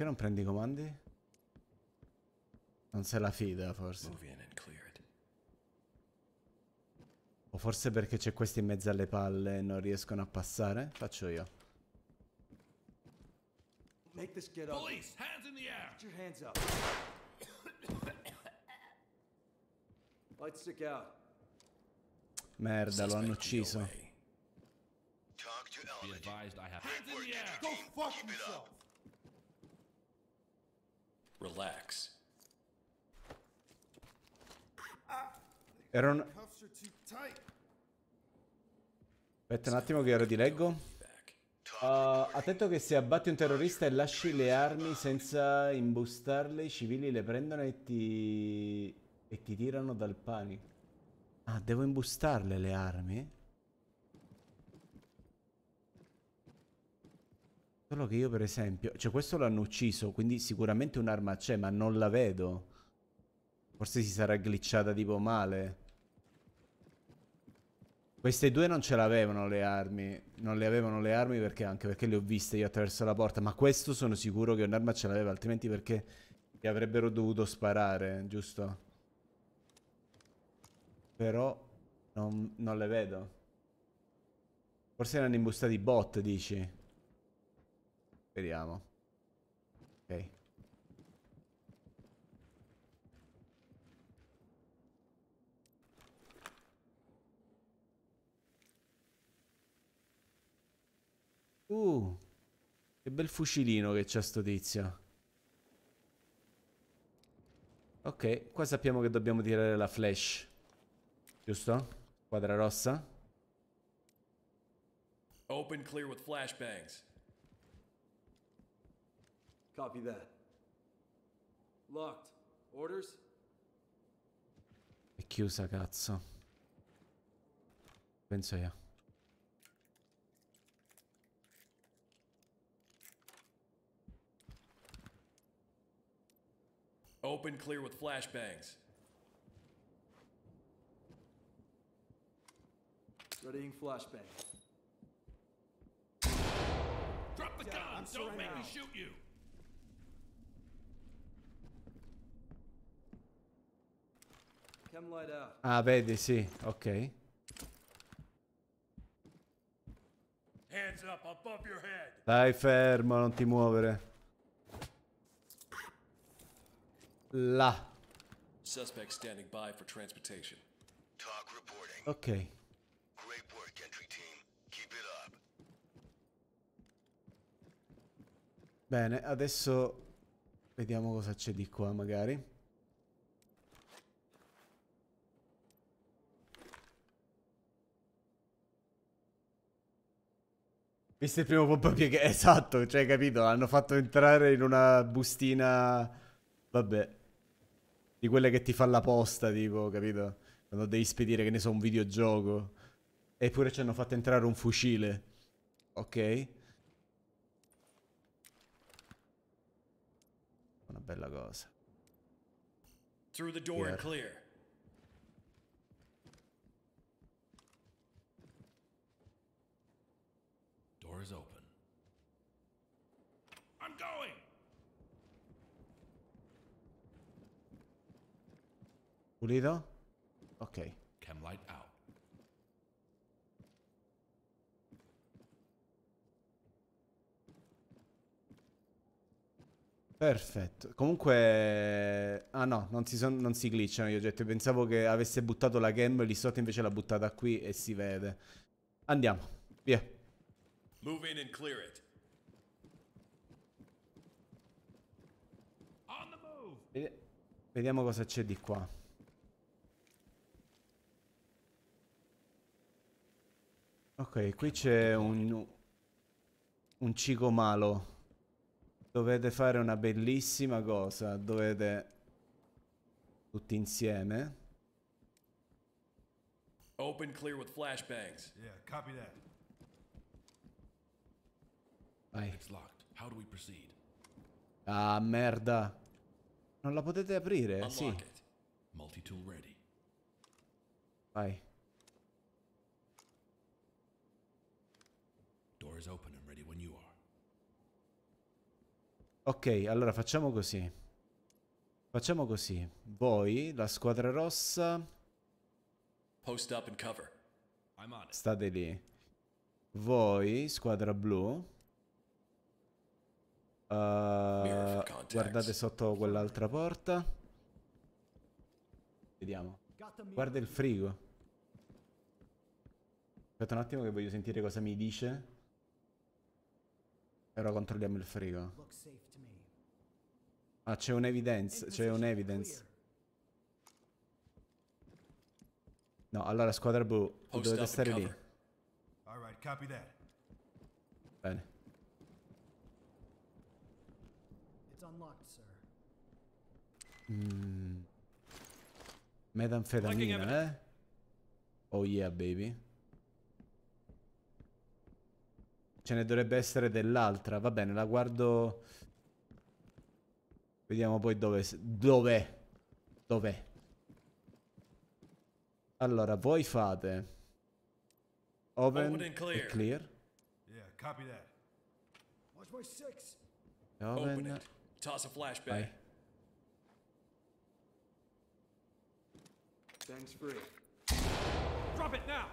Perché non prendi i comandi? Non se la fida, forse. O forse perché c'è questo in mezzo alle palle e non riescono a passare? Faccio io. Make this get up. Police, hands in the air. Put your hands up. Lights stick out. Merda, lo hanno ucciso. Talk to Be advised I have hands in the air. Go fuck yourself. Relax. Era un... Aspetta un attimo che ora ti leggo. Uh, attento che se abbatti un terrorista e lasci le armi senza imbustarle, i civili le prendono e ti... e ti tirano dal panico. Ah, devo imbustarle le armi? Solo che io per esempio... Cioè questo l'hanno ucciso, quindi sicuramente un'arma c'è, ma non la vedo. Forse si sarà glitchata tipo male. Queste due non ce l'avevano le armi. Non le avevano le armi perché anche perché le ho viste io attraverso la porta. Ma questo sono sicuro che un'arma ce l'aveva, altrimenti perché gli avrebbero dovuto sparare, giusto? Però non, non le vedo. Forse erano imbustati bot, dici? Vediamo. Ok. Uh, che bel fucilino che c'è sto tizio. Ok, qua sappiamo che dobbiamo tirare la flash. Giusto? Quadra rossa. Open clear with flashbangs. Copy that. Locked. Orders? È chiusa, cazzo. Penso io. Open clear with flashbangs. Readying flashbang. Drop the yeah, gun! Don't make now. me shoot you! Ah, vedi, sì, ok. Dai, fermo, non ti muovere. Là. Ok. Bene, adesso vediamo cosa c'è di qua, magari. Questo è il primo pompa piega. Esatto, cioè, capito? L'hanno fatto entrare in una bustina. Vabbè. Di quelle che ti fa la posta, tipo, capito? Quando devi spedire, che ne so, un videogioco. Eppure ci hanno fatto entrare un fucile. Ok. Una bella cosa. Through the door and clear. Pulito? Ok. Chem light out. Perfetto. Comunque... Ah no, non si, son... non si glitchano gli oggetti. Pensavo che avesse buttato la cam, lì sotto invece l'ha buttata qui e si vede. Andiamo. Via. Move in and clear it. Vediamo cosa c'è di qua. Ok, qui c'è un, un cico malo. Dovete fare una bellissima cosa. Dovete... Tutti insieme. Open clear with flashbangs. Yeah, copy that. Vai. It's locked. How do we proceed? Ah, merda. Non la potete aprire? Unlock sì. It. ready. Vai. is open and ready when you are. Ok, allora facciamo così. Facciamo così. Voi, la squadra rossa... Post up and cover. I'm on it. State lì. Voi, squadra blu... Uh, guardate sotto quell'altra porta. Vediamo. Guarda il frigo. Aspetta un attimo che voglio sentire cosa mi dice ora controlliamo il frigo. Ah, c'è un'evidenza, c'è un'evidence. No, allora squadra blu, oh, dovete stare lì. Bene. Mm. Metanfetamina, eh? Oh yeah, baby. Ce ne dovrebbe essere dell'altra. Va bene, la guardo... Vediamo poi dove... Dov'è? Dov'è? Allora, voi fate... Open, Open clear. clear. Yeah, copy that. Watch my six. Open, Open it. Toss a flashback. Thanks free. Drop it now!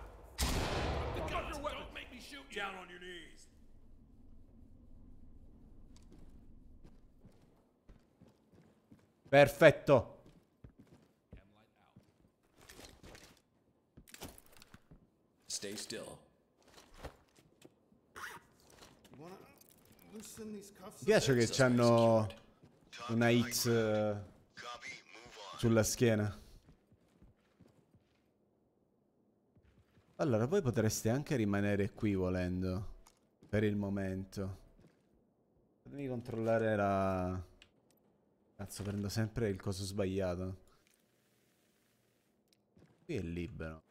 Drop the gun! Don't make me shoot you! Down on your knees! Perfetto. Stay still. Mi piace che c'hanno una hit eh, sulla schiena. Allora, voi potreste anche rimanere qui volendo. Per il momento. Fatemi controllare la... Cazzo, prendo sempre il coso sbagliato. Qui è libero.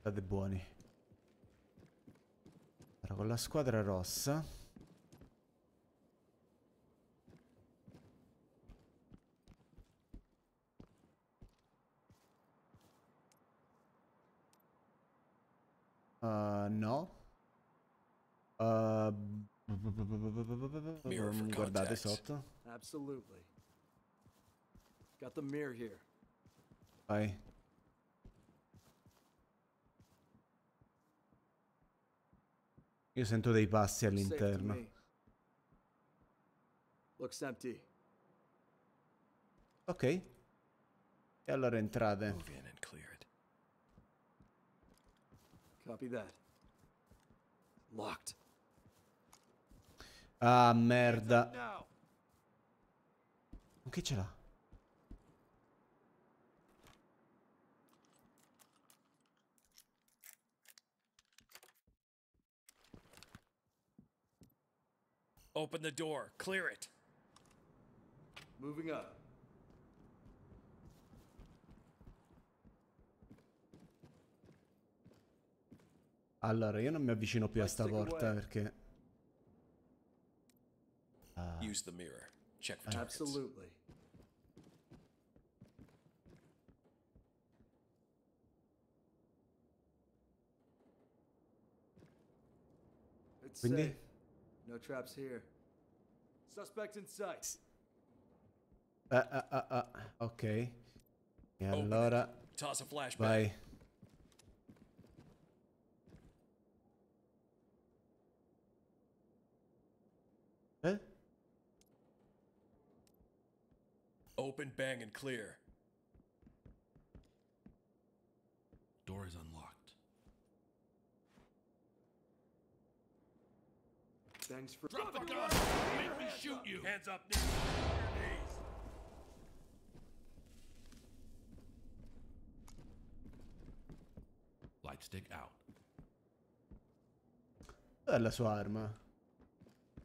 State buoni. Ora con la squadra rossa... Uh, no. Uh, mm, guardate sotto. Absolutely. Got the mirror here. Vai. Io sento dei passi all'interno. Looks empty. Ok. E allora entrate. Copy that. Locked. Ah, merda. Ma che ce l'ha? Open the door. Clear it. Moving up. Allora, io non mi avvicino più a sta porta perché... Ah. Use the mirror. Check for Absolutely. It's Quindi? safe. No traps here. Suspect in sight. Ah, ah, ah, ah. Ok. E allora... Toss a flashback. Vai. Open, bang, and clear. Door is unlocked. Thanks for- Drop the gun! Make me shoot up. you! Hands up, knees! Light stick out. Bella sua arma.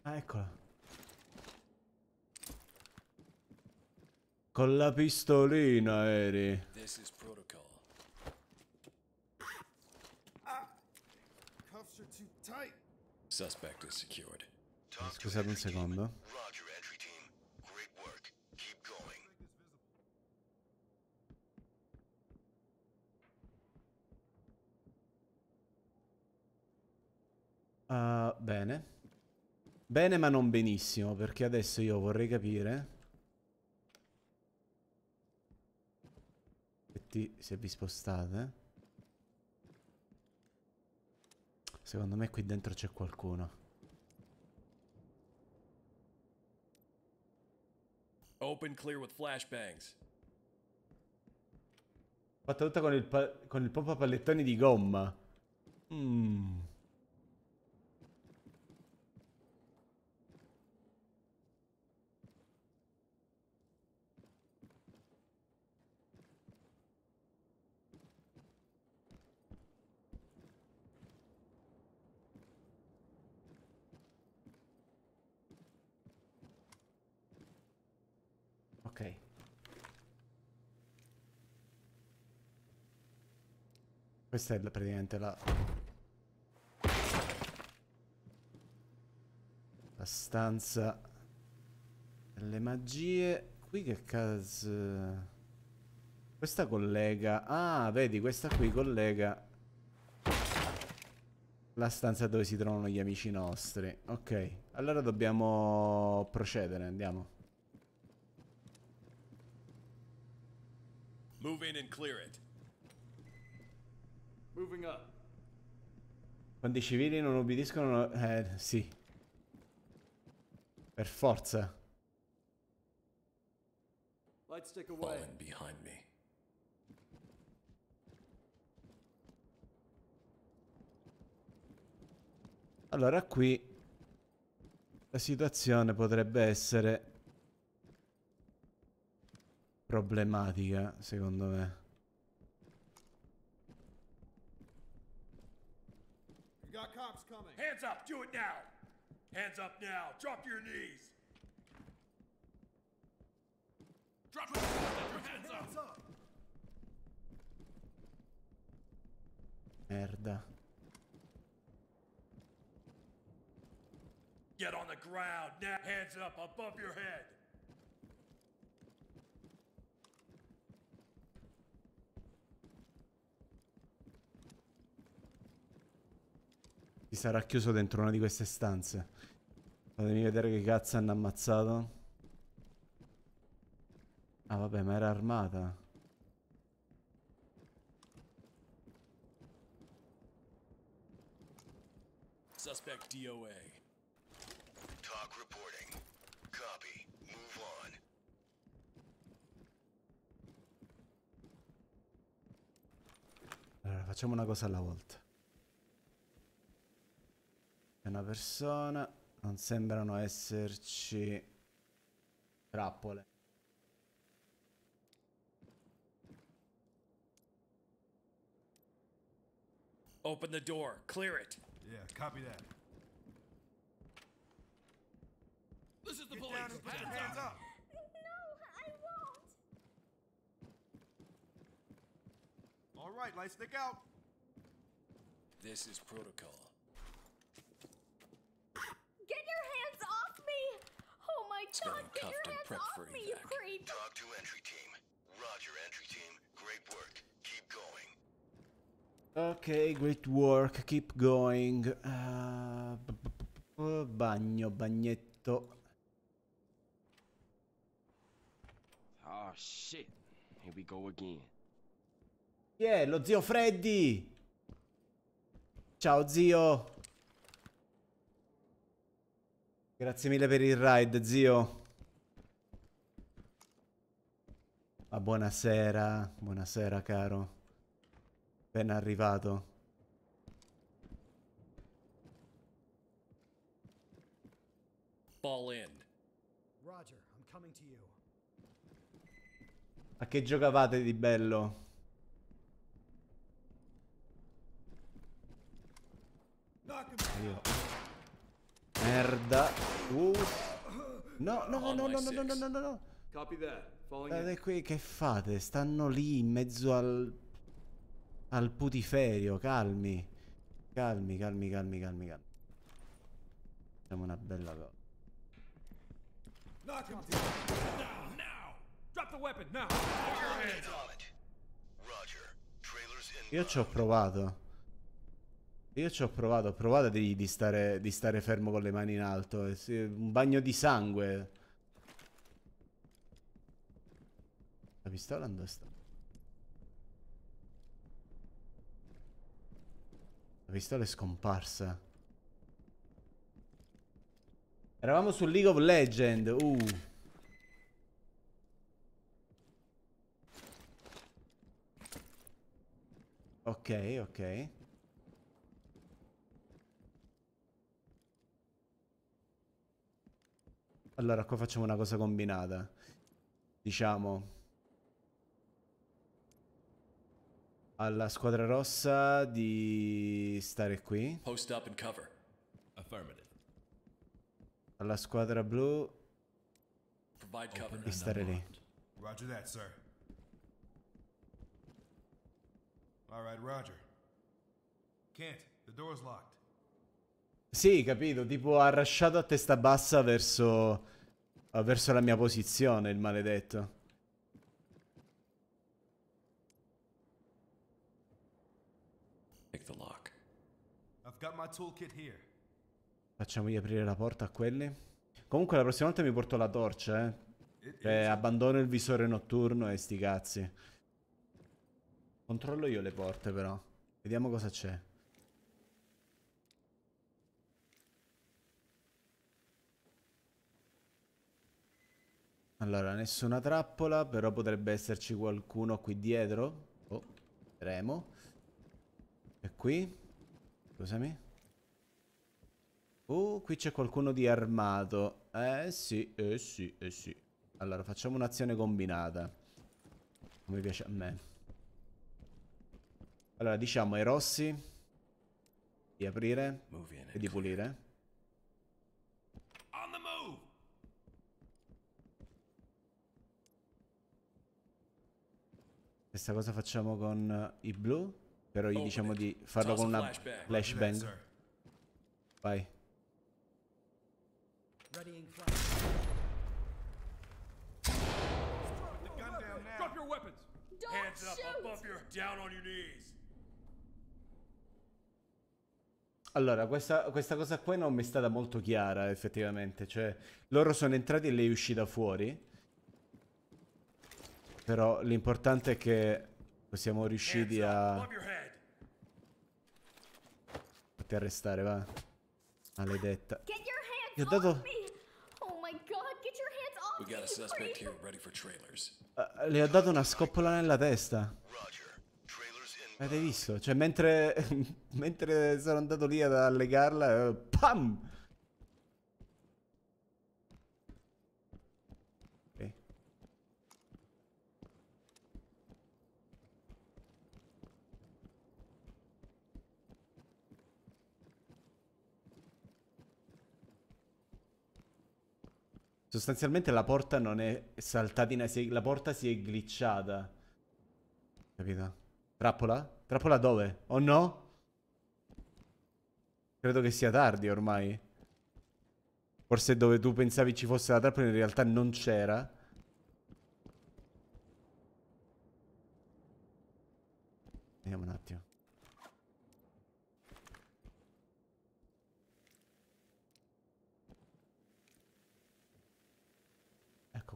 Ah, eccola. Con la pistolina eri. Scusate un secondo. Uh, bene. Bene ma non benissimo, perché adesso io vorrei capire infatti se vi spostate... Secondo me qui dentro c'è qualcuno. Open clear with flashbangs. Fatta tutta con il, con il pompa pallettoni di gomma. Mmm. Questa è praticamente la... La stanza... Le magie... Qui che cazzo... Questa collega... Ah, vedi, questa qui collega... La stanza dove si trovano gli amici nostri. Ok, allora dobbiamo procedere, andiamo. Move in and clear it. Quando i civili non obbediscono... Eh, sì. Per forza. Lights stick away. Fallen behind me. Allora qui la situazione potrebbe essere problematica, secondo me. got cops coming. Hands up! Do it now! Hands up now! Drop to your knees! Drop your hands Hands up! Merda. Get on the ground now! Hands up above your head! Chi sarà chiuso dentro una di queste stanze? Fatemi vedere che cazzo hanno ammazzato. Ah vabbè, ma era armata. Suspect DOA. Talk reporting. Copy. Move on. Allora, facciamo una cosa alla volta. È una persona. Non sembrano esserci trappole. Open the door. Clear it. Yeah, copy that. This is the Get police. put your hands up. No, I won't. All right, lights, stick out. This is protocol. Get your hands off me! Oh my god, get your hands off me, you creep! Talk to entry team. Roger, entry team. Great work. Keep going. Okay, great work. Keep going. Uh, bagno, bagnetto. Oh shit. Here we go again. Yeah, lo zio Freddy! Ciao zio! Grazie mille per il ride, zio. Ma buonasera, buonasera caro. Ben arrivato. Ball in. Roger, I'm coming to you. A che giocavate di bello? Io. Merda. Uh. No, no, no, no, no, no, no, no, no, no. State qui, che fate? Stanno lì in mezzo al... Al putiferio, calmi. Calmi, calmi, calmi, calmi, calmi. Facciamo una bella cosa. Knock him down now! Drop the weapon now! Roger, trailers in. Io ci ho provato. Io ci ho provato, ho provato di, di, stare, di stare fermo con le mani in alto. Eh, un bagno di sangue. La pistola dove sta? La pistola è scomparsa. Eravamo su League of Legends. Uh. Ok, ok. Allora, qua facciamo una cosa combinata. Diciamo... Alla squadra rossa di stare qui. Post up and cover. Affirmative. Alla squadra blu Provide cover di stare lì. Roger that, sir. All right, Roger. Can't. The door's locked. Sì, capito, tipo ha rasciato a testa bassa verso, verso la mia posizione, il maledetto. Facciamogli aprire la porta a quelli. Comunque la prossima volta mi porto la torcia, eh. Cioè, abbandono il visore notturno e sti cazzi. Controllo io le porte però. Vediamo cosa c'è. Allora, nessuna trappola, però potrebbe esserci qualcuno qui dietro. Oh, vedremo. E qui? Scusami. Oh, qui c'è qualcuno di armato. Eh sì, eh sì, eh sì. Allora, facciamo un'azione combinata. Come piace a me. Allora, diciamo ai rossi di aprire e di pulire. Questa cosa facciamo con eh, i blu, però gli oh, diciamo di farlo con una flashbang. Vai. Allora, questa, questa, cosa qua non mi è stata molto chiara, effettivamente. Cioè, loro sono entrati e lei è uscita fuori. Però l'importante è che siamo riusciti a... Fatti arrestare, va. Maledetta. Gli ho dato... Oh uh, le ho dato una scoppola nella testa. Avete visto? Cioè, mentre, mentre sono andato lì ad allegarla, uh, PAM! Sostanzialmente la porta non è saltata in aria, la porta si è glitchata. Capito? Trappola? Trappola dove? Oh no? Credo che sia tardi ormai. Forse dove tu pensavi ci fosse la trappola in realtà non c'era. Vediamo un attimo.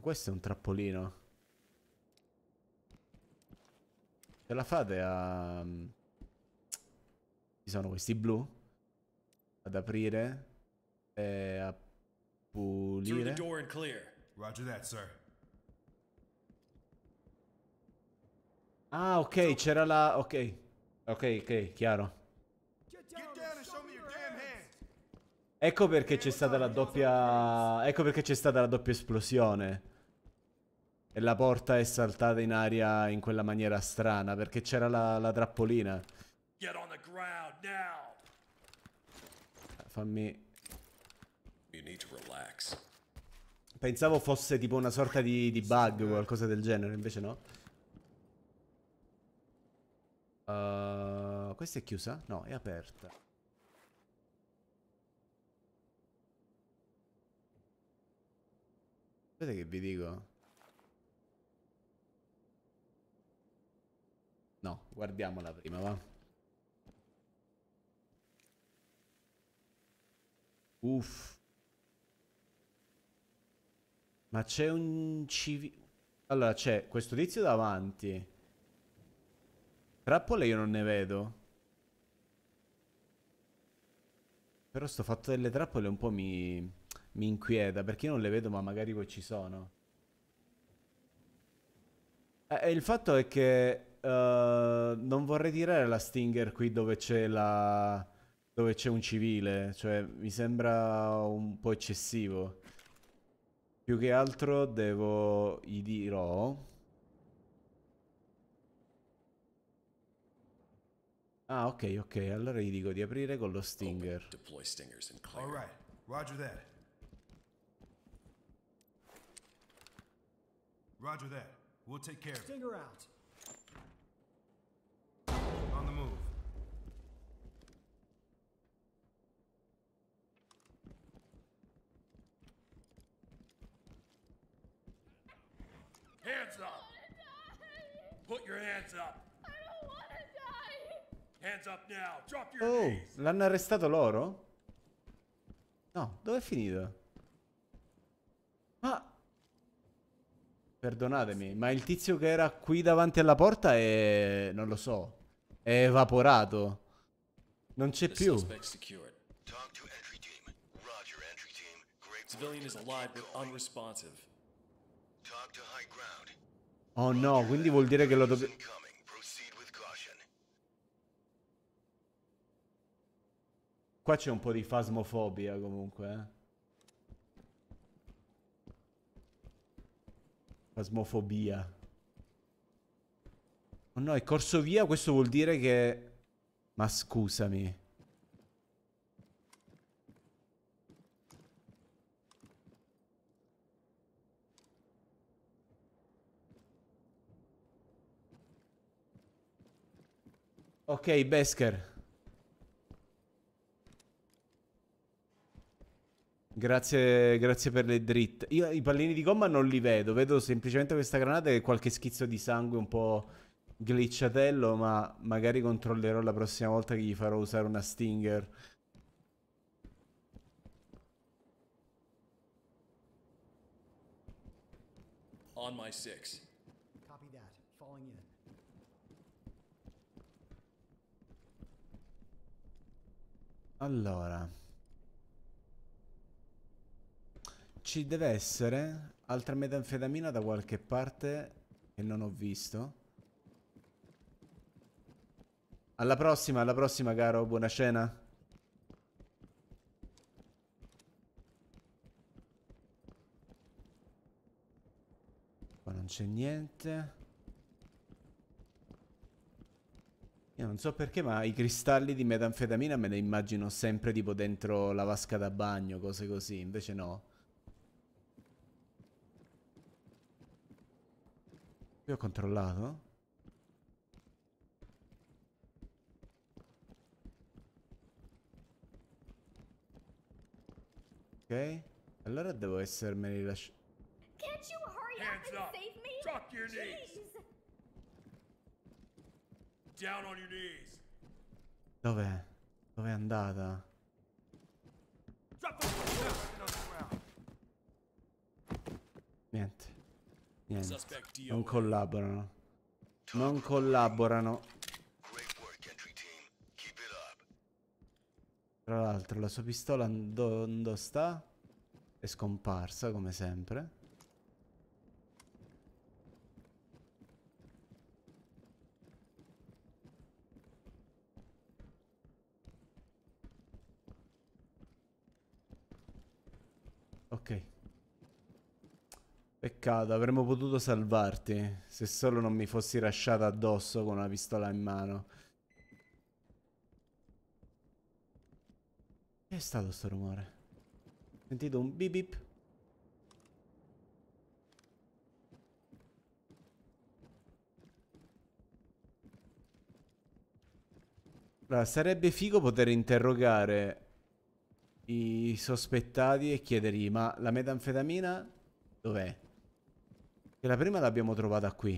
Ecco, questo è un trappolino. Ce la fate a... Mm, Ci sono questi blu? Ad aprire e a pulire. Ah, ok, c'era la... Ok. Ok, ok, chiaro. Ecco perché c'è stata la doppia... Ecco perché c'è stata la doppia esplosione la porta è saltata in aria in quella maniera strana perché c'era la, la trappolina. Fammi... Pensavo fosse tipo una sorta di, di bug o qualcosa del genere, invece no. Uh, questa è chiusa? No, è aperta. Vedete che vi dico? No, guardiamola prima, va. Uff. Ma c'è un civi... Allora, c'è questo tizio davanti. Trappole io non ne vedo. Però sto fatto delle trappole un po' mi... mi inquieta, perché io non le vedo, ma magari poi ci sono. E eh, il fatto è che uh, non vorrei tirare la Stinger qui dove c'è, la... dove c'è un civile, cioè mi sembra un po' eccessivo. Più che altro devo... gli dirò... Ah, ok, ok, allora gli dico di aprire con lo Stinger. All right, roger that. Roger that. We'll take care of it. Stinger out. On the move. Hands up! Put your hands up! Hands up now! Drop your oh, l'hanno arrestato loro? No, dove è finito? Ma... Perdonatemi, ma il tizio che era qui davanti alla porta è... non lo so. È evaporato. Non c'è più. Oh no, quindi vuol dire che lo dobbiamo... Qua c'è un po' di fasmofobia comunque, eh. Fasmofobia. Oh no, è corso via, questo vuol dire che... Ma scusami. Ok, Besker. Grazie, grazie, per le dritte. Io i pallini di gomma non li vedo, vedo semplicemente questa granata e qualche schizzo di sangue un po' glitchatello, ma magari controllerò la prossima volta che gli farò usare una stinger. On my six. Copy that. Falling in. Allora. Ci deve essere altra metanfetamina da qualche parte che non ho visto. Alla prossima, alla prossima, caro. Buona cena. Qua non c'è niente. Io non so perché, ma i cristalli di metanfetamina me ne immagino sempre tipo dentro la vasca da bagno, cose così. Invece no. Io ho controllato. Ok. Allora devo essermene rilasciato. Can't you hurry Hands up Down on your knees. Dov'è? Dov'è andata? Niente. Niente. Non collaborano. Non collaborano. Tra l'altro la sua pistola dove sta? È scomparsa come sempre. Ok. Peccato, avremmo potuto salvarti se solo non mi fossi lasciata addosso con una pistola in mano. Che è stato sto rumore? Ho sentito un bip bip. Allora, sarebbe figo poter interrogare i sospettati e chiedergli ma la metanfetamina dov'è? Che la prima l'abbiamo trovata qui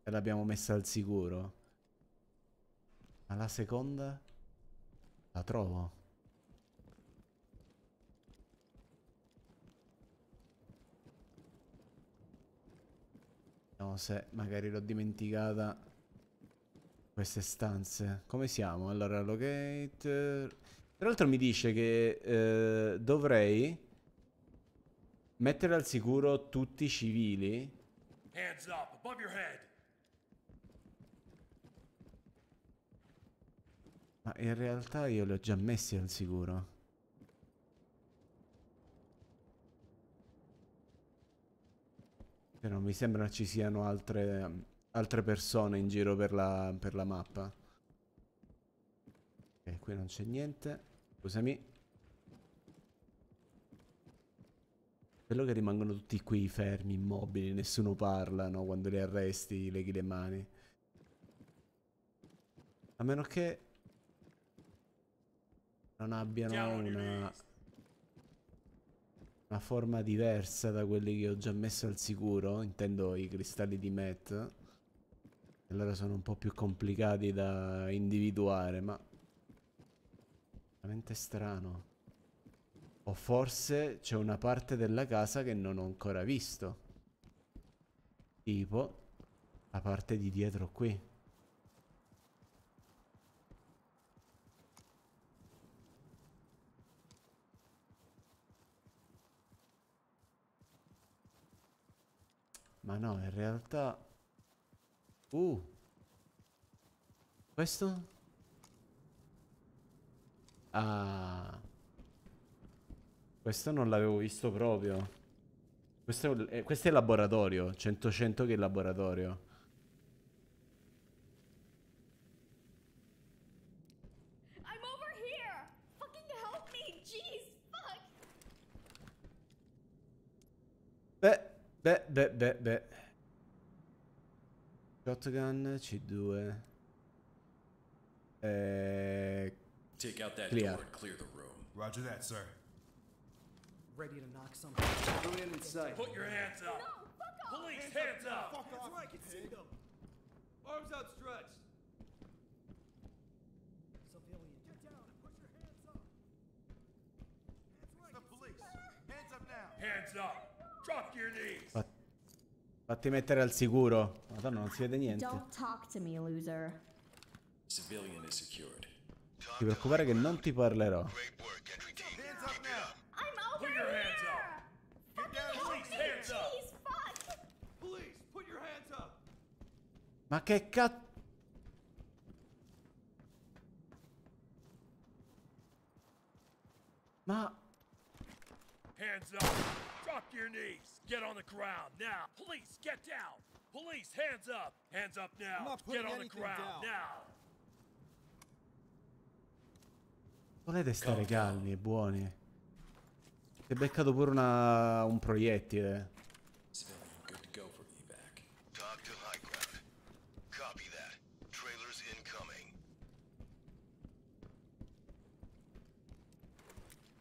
e l'abbiamo messa al sicuro. Ma la seconda? La trovo? No, se magari l'ho dimenticata queste stanze. Come siamo? Allora, locate... Tra l'altro mi dice che eh, dovrei mettere al sicuro tutti i civili. Hands up, above your head. Ma in realtà io li ho già messi al sicuro. Cioè, non mi sembra ci siano altre, altre persone in giro per la, per la mappa. E qui non c'è niente. Scusami. Quello che rimangono tutti qui fermi, immobili, nessuno parla, no? Quando li arresti, leghi le mani. A meno che non abbiano una una forma diversa da quelli che ho già messo al sicuro, intendo i cristalli di Met. Allora sono un po' più complicati da individuare, ma... Veramente strano. O forse c'è una parte della casa che non ho ancora visto. Tipo la parte di dietro qui. Ma no, in realtà... Uh! Questo? Ah! Questo non l'avevo visto proprio. Questo è, eh, questo è il laboratorio. 100-100 che è il laboratorio. Beh, beh, beh, beh. Shotgun, C2. Eh, Take out that clear. door and clear the room. Roger that, sir. Ready to knock something. Civilian in sight. Put your hands up. No, fuck off. Police, hands, hands up. up. Fuck That's off. where I can see them. Arms outstretched. Civilian. Get down put your hands up. the police. Hands up now. Hands up. Fatti mettere al sicuro. Madonna, non si vede niente. Ti preoccupare che non ti parlerò. Ma che cazzo... Ma... Hands up! Drop your knees! Get on the ground now! Police, get down! Police, hands up! Hands up now! Get on the ground down. now! Volete stare calmi e buoni? Ti è beccato pure una... un proiettile.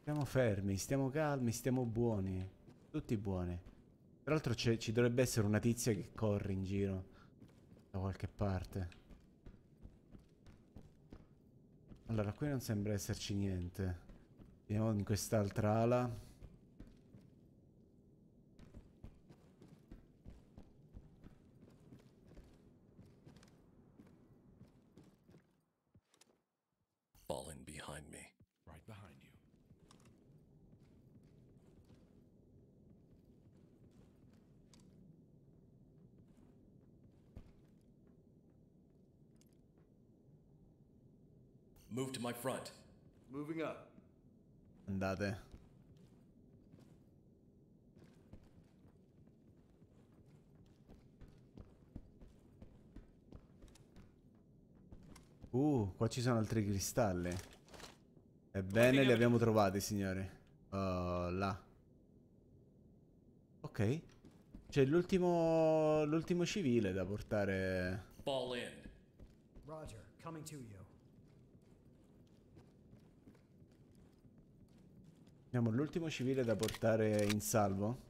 Stiamo fermi, stiamo calmi, stiamo buoni. Tutti buoni. Tra l'altro ci dovrebbe essere una tizia che corre in giro. Da qualche parte. Allora, qui non sembra esserci niente. Vediamo in quest'altra ala. Move to my front. Moving up. Andate. Uh, qua ci sono altri cristalli. Ebbene, li abbiamo trovati, signori. Uh, là. Ok. C'è l'ultimo... l'ultimo civile da portare... Fall in. Roger, coming to you. Abbiamo l'ultimo civile da portare in salvo.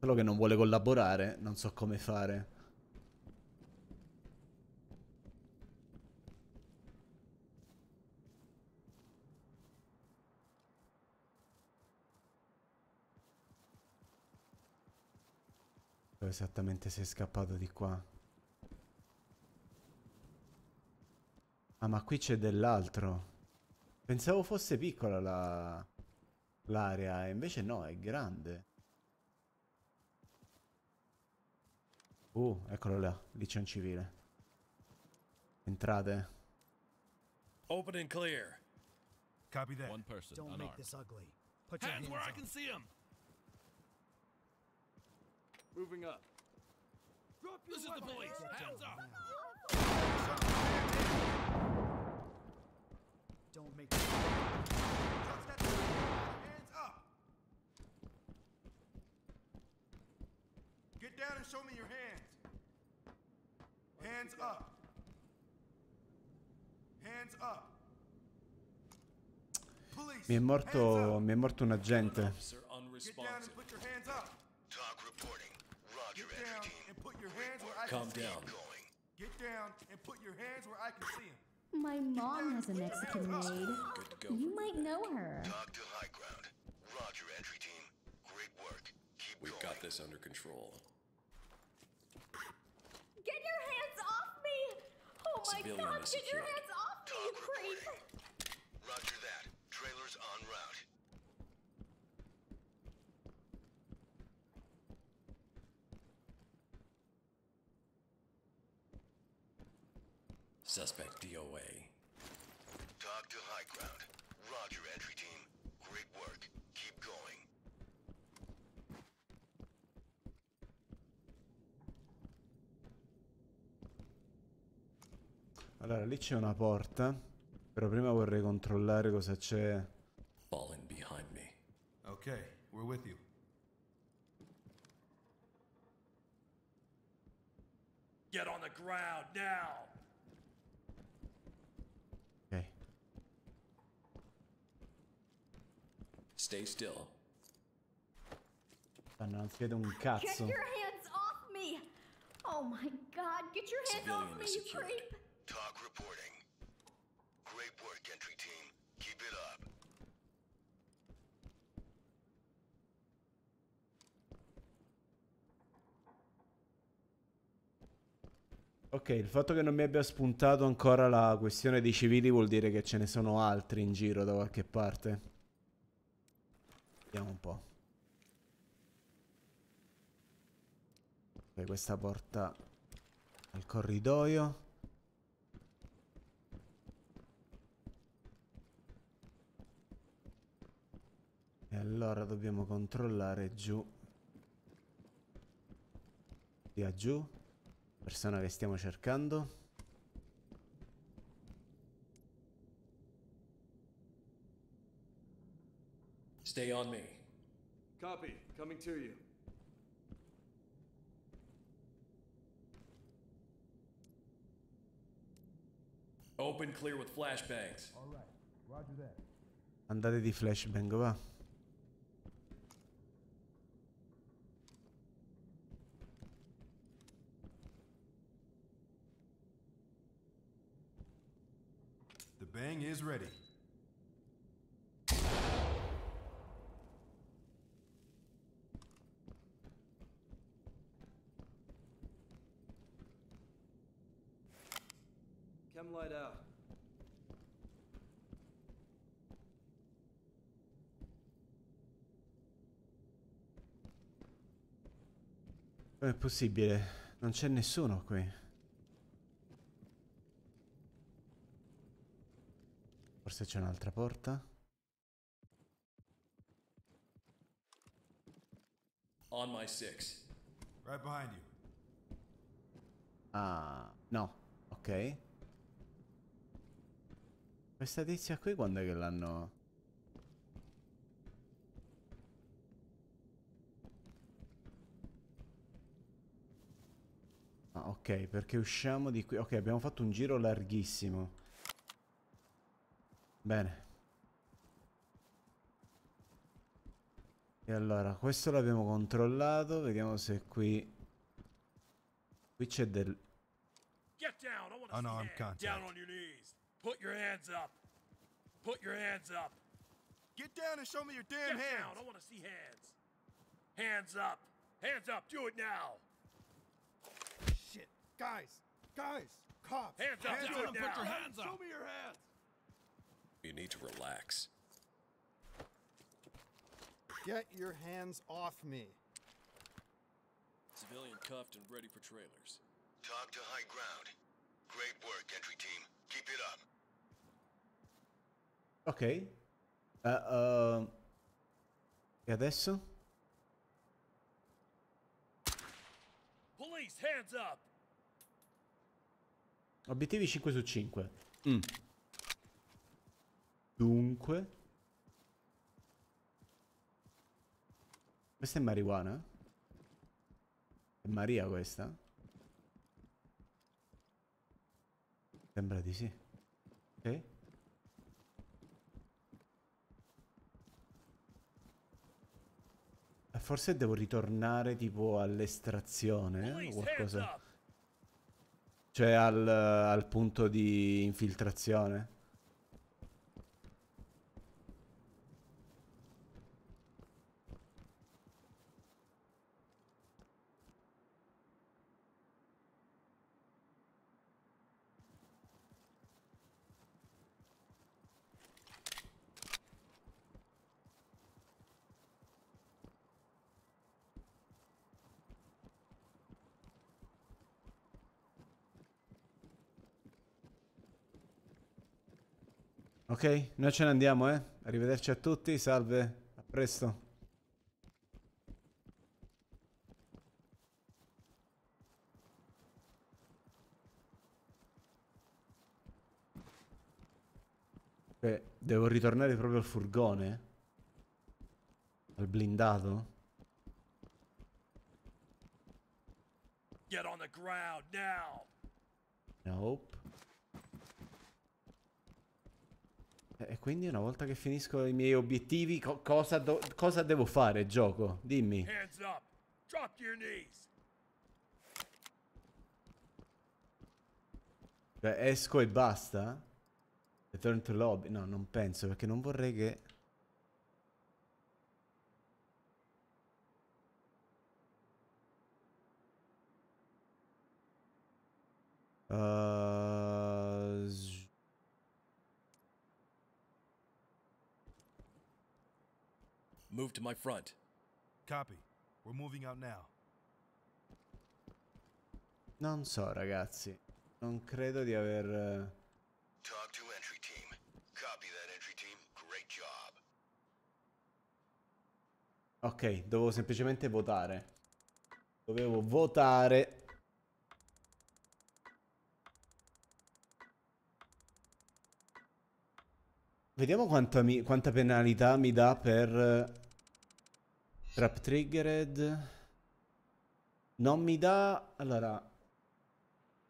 Solo che non vuole collaborare, non so come fare. Dove esattamente sei scappato di qua? Ah, ma qui c'è dell'altro. Pensavo fosse piccola la... l'area, e invece no, è grande. Uh, eccolo là, lì c'è un civile. Entrate. Open and clear. Copy that. One person, Don't unarmed. make this ugly. Put hands, where I can see him. Moving up. Drop this is the police. Hands up. Get down and show me your hands. Hands up. Hands up. Police. Mi è morto, mi è morto un agente. Get down and put your hands up. Talk reporting. Roger, Calm down. Get down and put your hands where I can see him. My mom has a Mexican maid. You might know her. Dog to high ground. Roger, entry team. Great work. Keep We've going. got this under control. Get your hands off me! Oh my god, get your hands off me, you creep! Roger that. Trailer's on route. Suspect Allora, lì c'è una porta, però prima vorrei controllare cosa c'è. Falling behind me. Ok, we're with you. Get on the ground now. Okay. Stay still. Ah, non chiedo un cazzo. Get your hands off me. Oh my god, get your hands Civilian off me, you creep. Talk reporting. Great work, entry team. Keep it up. Ok, il fatto che non mi abbia spuntato ancora la questione dei civili vuol dire che ce ne sono altri in giro da qualche parte. Vediamo un po'. Ok, questa porta al corridoio. E allora dobbiamo controllare giù. Via giù. Persona che stiamo cercando. Stay on me. Copy. Coming to you. Open clear with flashbangs. Andate di flashbang, va. bang is ready. Chem light out. Com'è possibile? Non c'è nessuno qui. Forse c'è un'altra porta. On my six. Right behind you. Ah, no. Ok. Questa tizia qui quando è che l'hanno... Ah, ok, perché usciamo di qui... Ok, abbiamo fatto un giro larghissimo. Bene. E allora, questo l'abbiamo controllato. Vediamo se qui... Qui c'è del... Get down! I want to Unarmed stand down on your knees. Put your hands up. Put your hands up. Get down and show me your damn Get hands. Down. I want to see hands. Hands up. Hands up. Do it now. Shit. Guys. Guys. Cops. Hands up. Hands up. Put your hands up. Show me your hands. You need to relax. Get your hands off me. Civilian cuffed and ready for trailers. Talk to high ground. Great work, entry team. Keep it up. Ok. Uh, uh... E adesso? Police, hands up! Obiettivi 5 su 5. Mm. Dunque. Questa è marijuana? È Maria questa? Sembra di sì. Ok. E eh, forse devo ritornare tipo all'estrazione eh, o qualcosa. Cioè al, al punto di infiltrazione. Ok, noi ce ne andiamo, eh. Arrivederci a tutti, salve, a presto. Beh, devo ritornare proprio al furgone? Al blindato? Get on the ground now! Nope. E quindi una volta che finisco i miei obiettivi, co cosa, cosa, devo fare, gioco? Dimmi. Cioè, esco e basta? Return to lobby? No, non penso, perché non vorrei che... Uh... move to my front. Copy. We're moving out now. Non so, ragazzi. Non credo di aver Talk eh, to entry team. Copy that entry team. Great job. Ok, dovevo semplicemente votare. Dovevo votare Vediamo quanta, mi, quanta, penalità mi dà per eh, Trap triggered. Non mi dà... Allora...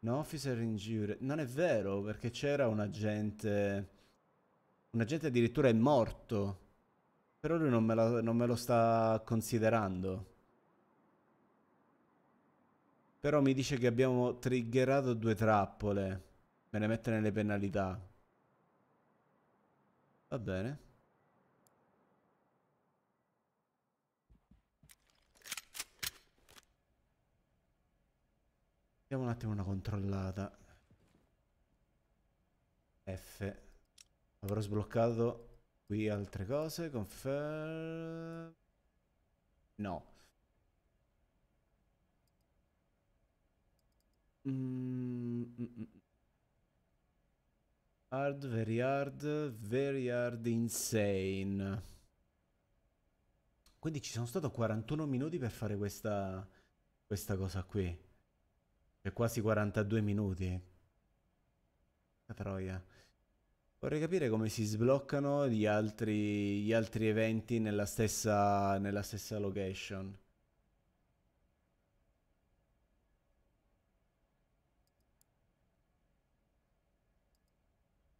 No officer injured. Non è vero, perché c'era un agente... Un agente addirittura è morto. Però lui non me, la, non me lo sta considerando. Però mi dice che abbiamo triggerato due trappole. Me ne mette nelle penalità. Va bene. Diamo un attimo una controllata. F. Avrò sbloccato qui altre cose. Confer... No. Mm -mm. mm, mm. Hard, very hard, very hard, insane. Quindi ci sono stato 41 minuti per fare questa, questa cosa qui. Cioè quasi 42 minuti. La troia. Vorrei capire come si sbloccano gli altri, gli altri eventi nella stessa, nella stessa location.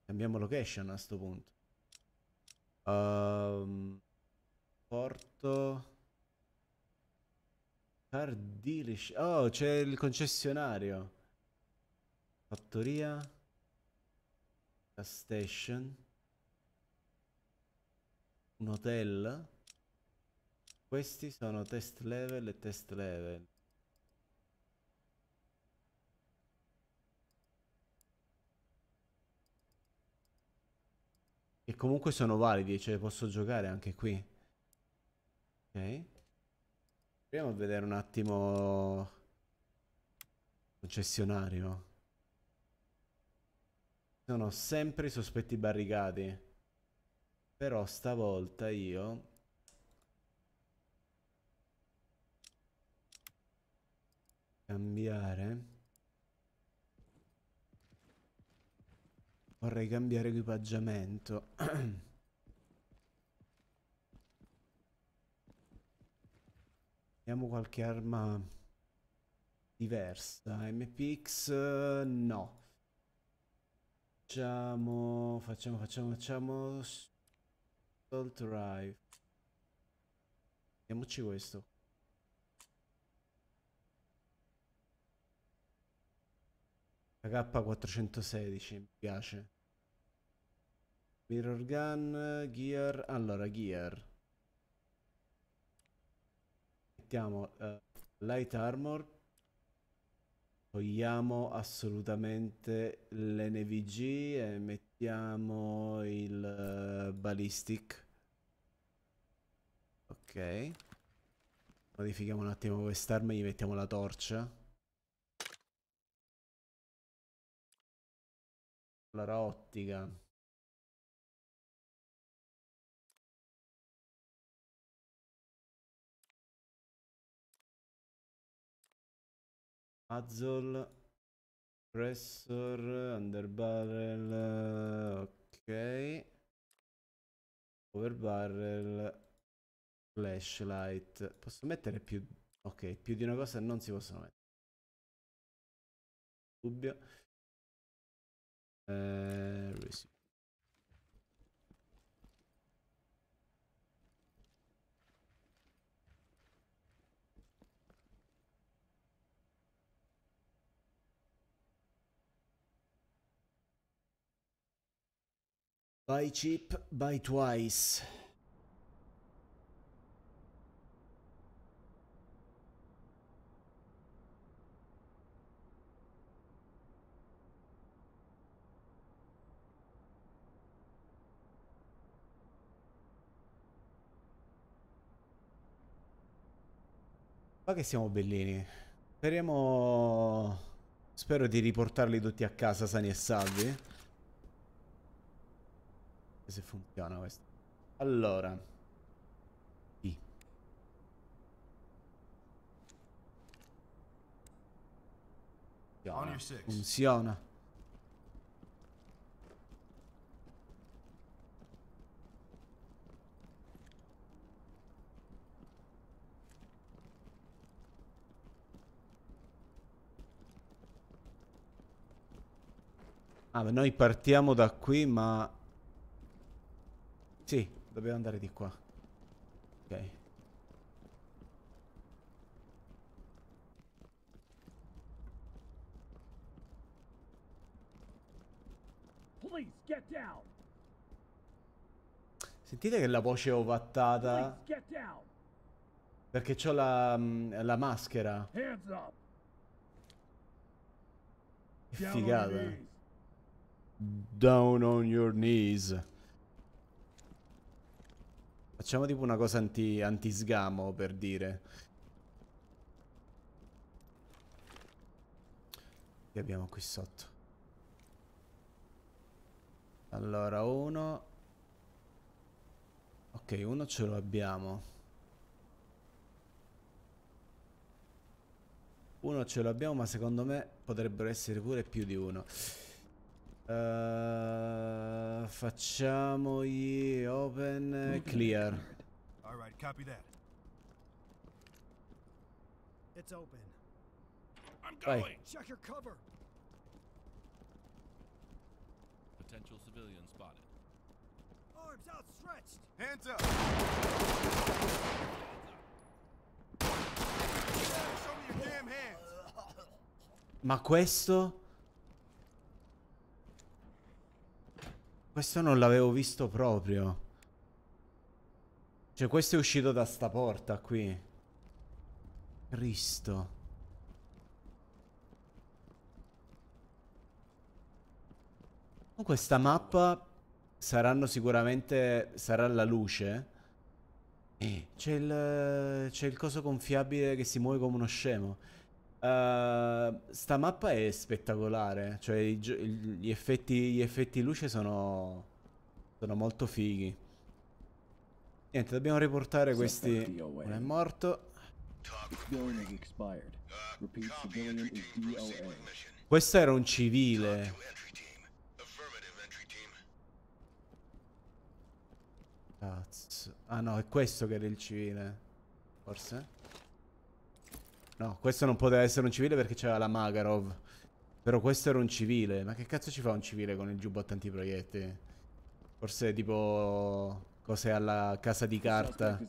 Cambiamo location a sto punto. Um, porto... Car dealership. Oh, c'è il concessionario. Fattoria. La station. Un hotel. Questi sono test level e test level. E comunque sono validi, cioè posso giocare anche qui. Ok. Proviamo a vedere un attimo... Concessionario. Sono sempre i sospetti barricati. Però stavolta io... Cambiare. Vorrei cambiare equipaggiamento. Abbiamo qualche arma diversa. MPX no. Facciamo, facciamo, facciamo, facciamo... Salt Drive. Vediamoci questo. La K416 mi piace. Mirror gun, gear, allora gear mettiamo uh, light armor togliamo assolutamente l'NVG e mettiamo il uh, ballistic ok modifichiamo un attimo quest'arma e gli mettiamo la torcia allora ottica Puzzle, Pressor, Underbarrel, ok. Overbarrel, Flashlight. Posso mettere più... Ok, più di una cosa non si possono mettere. Dubbio. Eh, Buy cheap, buy twice. Ma che siamo bellini. Speriamo... Spero di riportarli tutti a casa sani e salvi se funziona questo. Allora. Sì. Funziona. Funziona. Ah, noi partiamo da qui, ma sì, dobbiamo andare di qua. Ok. Sentite che la voce è ovattata. Perché ho la, mm, la maschera. Che figata. Down on your knees. Facciamo tipo una cosa anti, anti sgamo per dire. Che abbiamo qui sotto? Allora, uno... Ok, uno ce lo abbiamo. Uno ce l'abbiamo, ma secondo me potrebbero essere pure più di uno. Uh, eh, facciamogli open clear. All right, copy that. It's open. I'm going. Vai. Check your cover. Potential civilian spotted. Arms outstretched. Hands up. Show me your damn hands. Ma questo Questo non l'avevo visto proprio. Cioè, questo è uscito da sta porta qui. Cristo. Con questa mappa saranno sicuramente... sarà la luce. Eh, c'è il... c'è il coso gonfiabile che si muove come uno scemo. Uh, sta mappa è spettacolare, cioè gli effetti, gli effetti luce sono, sono molto fighi. Niente, dobbiamo riportare questi... Non è morto. Questo era un civile. Cazzo. Ah no, è questo che era il civile. Forse? No, questo non poteva essere un civile perché c'era la Magarov. Però questo era un civile. Ma che cazzo ci fa un civile con il giubbotto antiproiettili? Forse tipo... Cos'è alla casa di carta?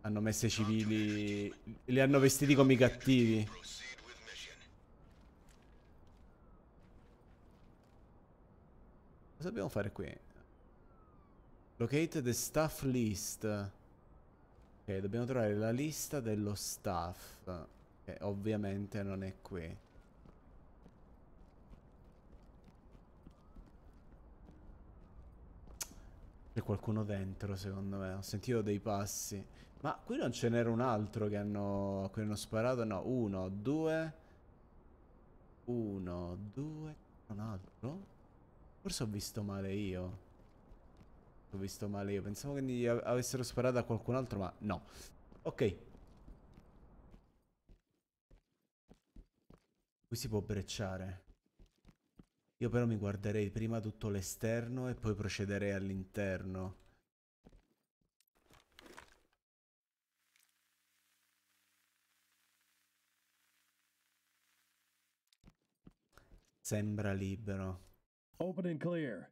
Hanno messo i civili... Li hanno vestiti come i cattivi. Cosa dobbiamo fare qui? Locate the staff list. Ok, dobbiamo trovare la lista dello staff. Che ovviamente non è qui. C'è qualcuno dentro, secondo me. Ho sentito dei passi. Ma qui non ce n'era un altro che hanno... Che hanno sparato? No, uno, due... Uno, due... Un altro? Forse ho visto male io. Ho visto male io. Pensavo che av avessero sparato a qualcun altro, ma no. Ok. Qui si può brecciare. Io però mi guarderei prima tutto l'esterno e poi procederei all'interno. Sembra libero. Open and clear.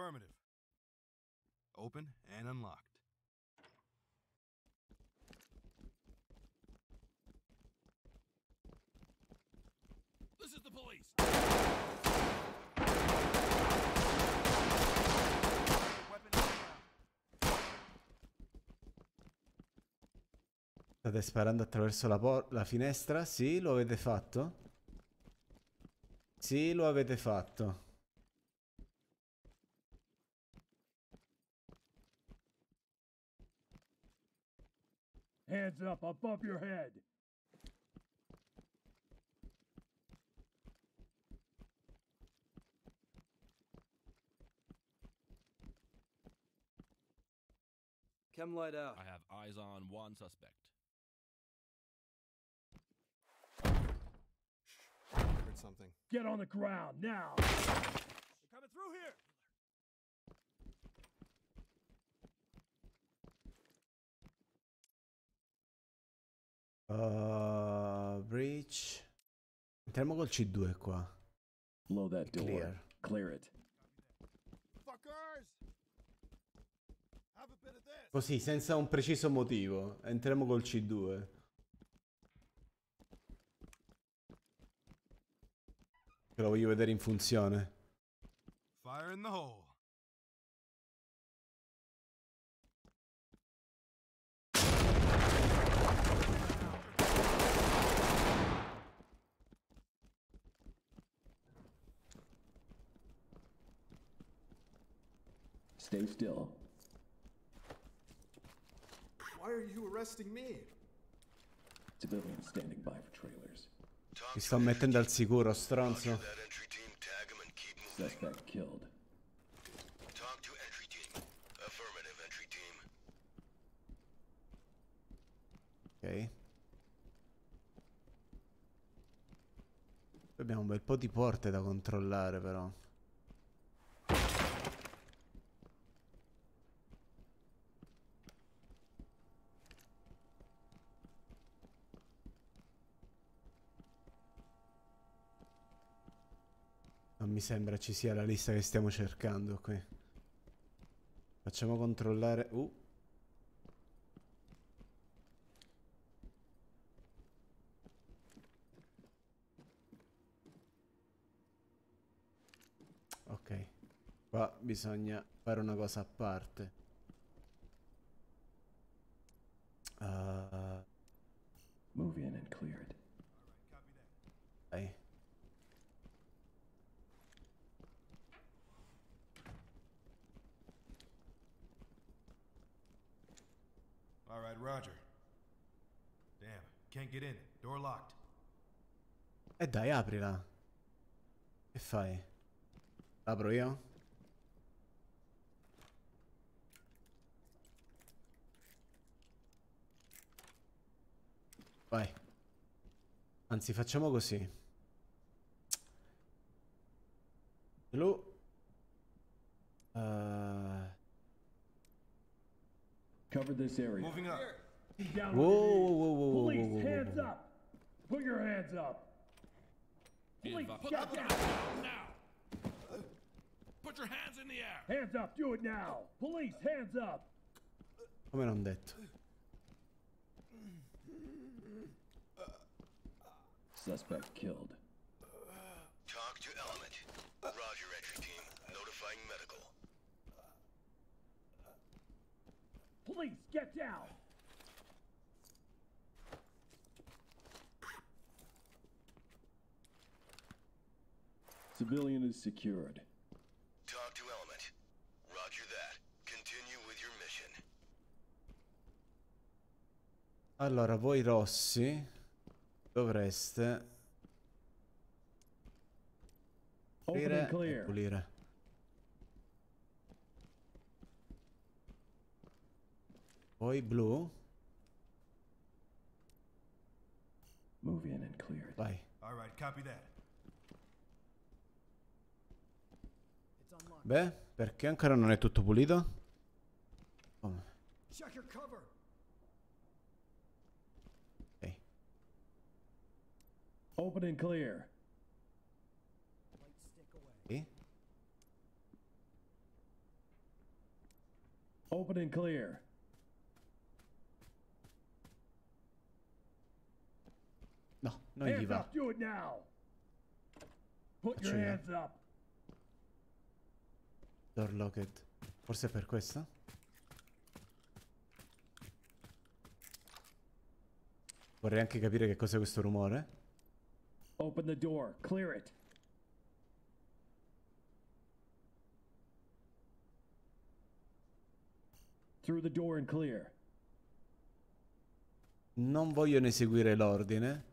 Affirmative. Open and unlocked. This is the police! State sparando attraverso la, la finestra? Sì, lo avete fatto? Sì, lo avete fatto. Hands up above your head! Chem light out. I have eyes on one suspect. Shh. I heard something. Get on the ground now! They're coming through here! Uh, breach. Entriamo col C2 qua. Blow that door. Clear. Clear it. Così, senza un preciso motivo. Entriamo col C2. lo voglio vedere in funzione. Fire in the hole. Stay still. Why are you arresting me? Civilians standing by for trailers. Mi sto mettendo al sicuro, stronzo. Suspect killed. Talk to entry team. Affirmative entry team. Ok. Abbiamo un bel po' di porte da controllare però. Non mi sembra ci sia la lista che stiamo cercando qui. Facciamo controllare... Uh. Ok. Qua bisogna fare una cosa a parte. Uh... Move in and clear All right, Roger. Damn, can't get in. Door locked. E eh dai, aprila. Che fai? Apro io? Vai. Anzi, facciamo così. Blu. Uh... Cover this area. Moving up. Down whoa, whoa, whoa, whoa, Police, whoa, whoa, whoa, hands up. Put your hands up. Police, get down. now. Put your hands in the air. Hands up. Do it now. Police, hands up. Come on, that. Suspect killed. Talk to element. Please get down. Civilian is secured. Talk to element. Roger that. Continue with your mission. Allora, voi rossi dovreste pulire e pulire. Poi blu. Move in and clear. Vai. All right, copy that. Beh, perché ancora non è tutto pulito? Oh. Okay. Open and clear. Open and clear. No gli va. Faccio io. Door locked. Forse è per questa? Vorrei anche capire che cos'è questo rumore. Open the door, clear it. Through the door and clear. Non vogliono eseguire l'ordine.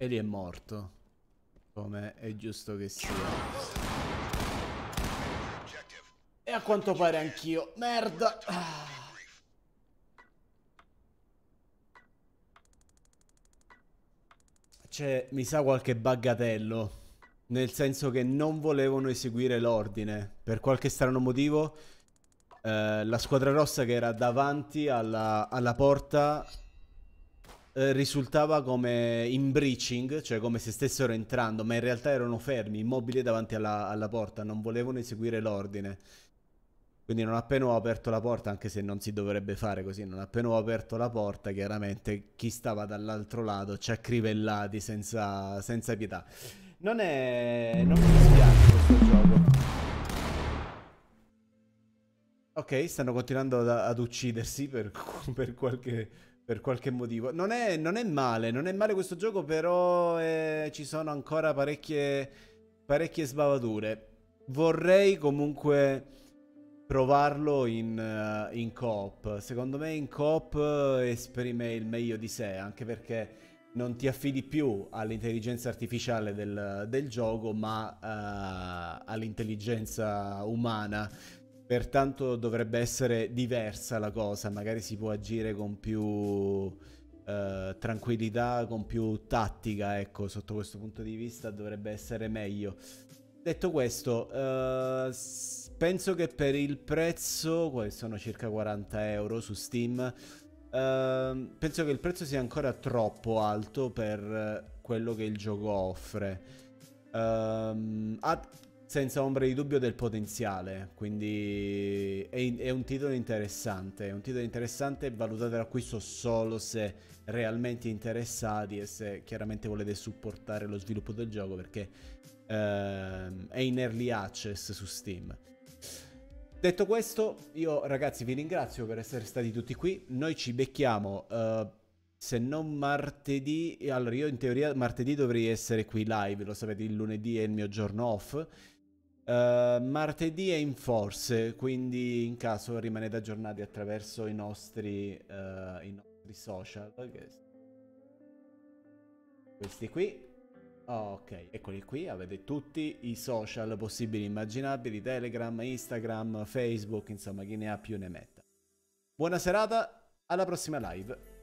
E lì è morto. Come è giusto che sia. E a quanto pare anch'io. Merda. Ah. C'è, cioè, mi sa, qualche bagatello Nel senso che non volevano eseguire l'ordine. Per qualche strano motivo, eh, la squadra rossa che era davanti alla, alla porta eh, risultava come in breaching, cioè come se stessero entrando, ma in realtà erano fermi, immobili davanti alla, alla porta, non volevano eseguire l'ordine. Quindi non appena ho aperto la porta, anche se non si dovrebbe fare così, non appena ho aperto la porta, chiaramente chi stava dall'altro lato ci ha crivellati senza, senza pietà. Non è... non mi dispiace questo gioco. Ok, stanno continuando ad, ad uccidersi per, per qualche per qualche motivo. Non è, non è, male, non è male questo gioco, però eh, ci sono ancora parecchie, parecchie sbavature. Vorrei comunque provarlo in, uh, in coop. Secondo me in coop eh, esprime il meglio di sé, anche perché non ti affidi più all'intelligenza artificiale del, del, gioco, ma uh, all'intelligenza umana Pertanto dovrebbe essere diversa la cosa, magari si può agire con più eh, tranquillità, con più tattica, ecco, sotto questo punto di vista dovrebbe essere meglio. Detto questo, eh, penso che per il prezzo, sono circa 40 euro su Steam, Uh, penso che il prezzo sia ancora troppo alto per eh, quello che il gioco offre. Uh, ehm, ha senza ombra di dubbio del potenziale, quindi è, è, un titolo interessante, è un titolo interessante, valutate l'acquisto solo se realmente interessati e se chiaramente volete supportare lo sviluppo del gioco perché ehm, è in early access su Steam. Detto questo, io ragazzi vi ringrazio per essere stati tutti qui, noi ci becchiamo. Eh, se non martedì, allora io in teoria martedì dovrei essere qui live, lo sapete, il lunedì è il mio giorno off, Uh, martedì è in force, quindi in caso rimanete aggiornati attraverso i nostri, uh, i nostri social. Questi qui. Oh, ok, eccoli qui, avete tutti i social possibili e immaginabili, Telegram, Instagram, Facebook, insomma chi ne ha più ne metta. Buona serata, alla prossima live.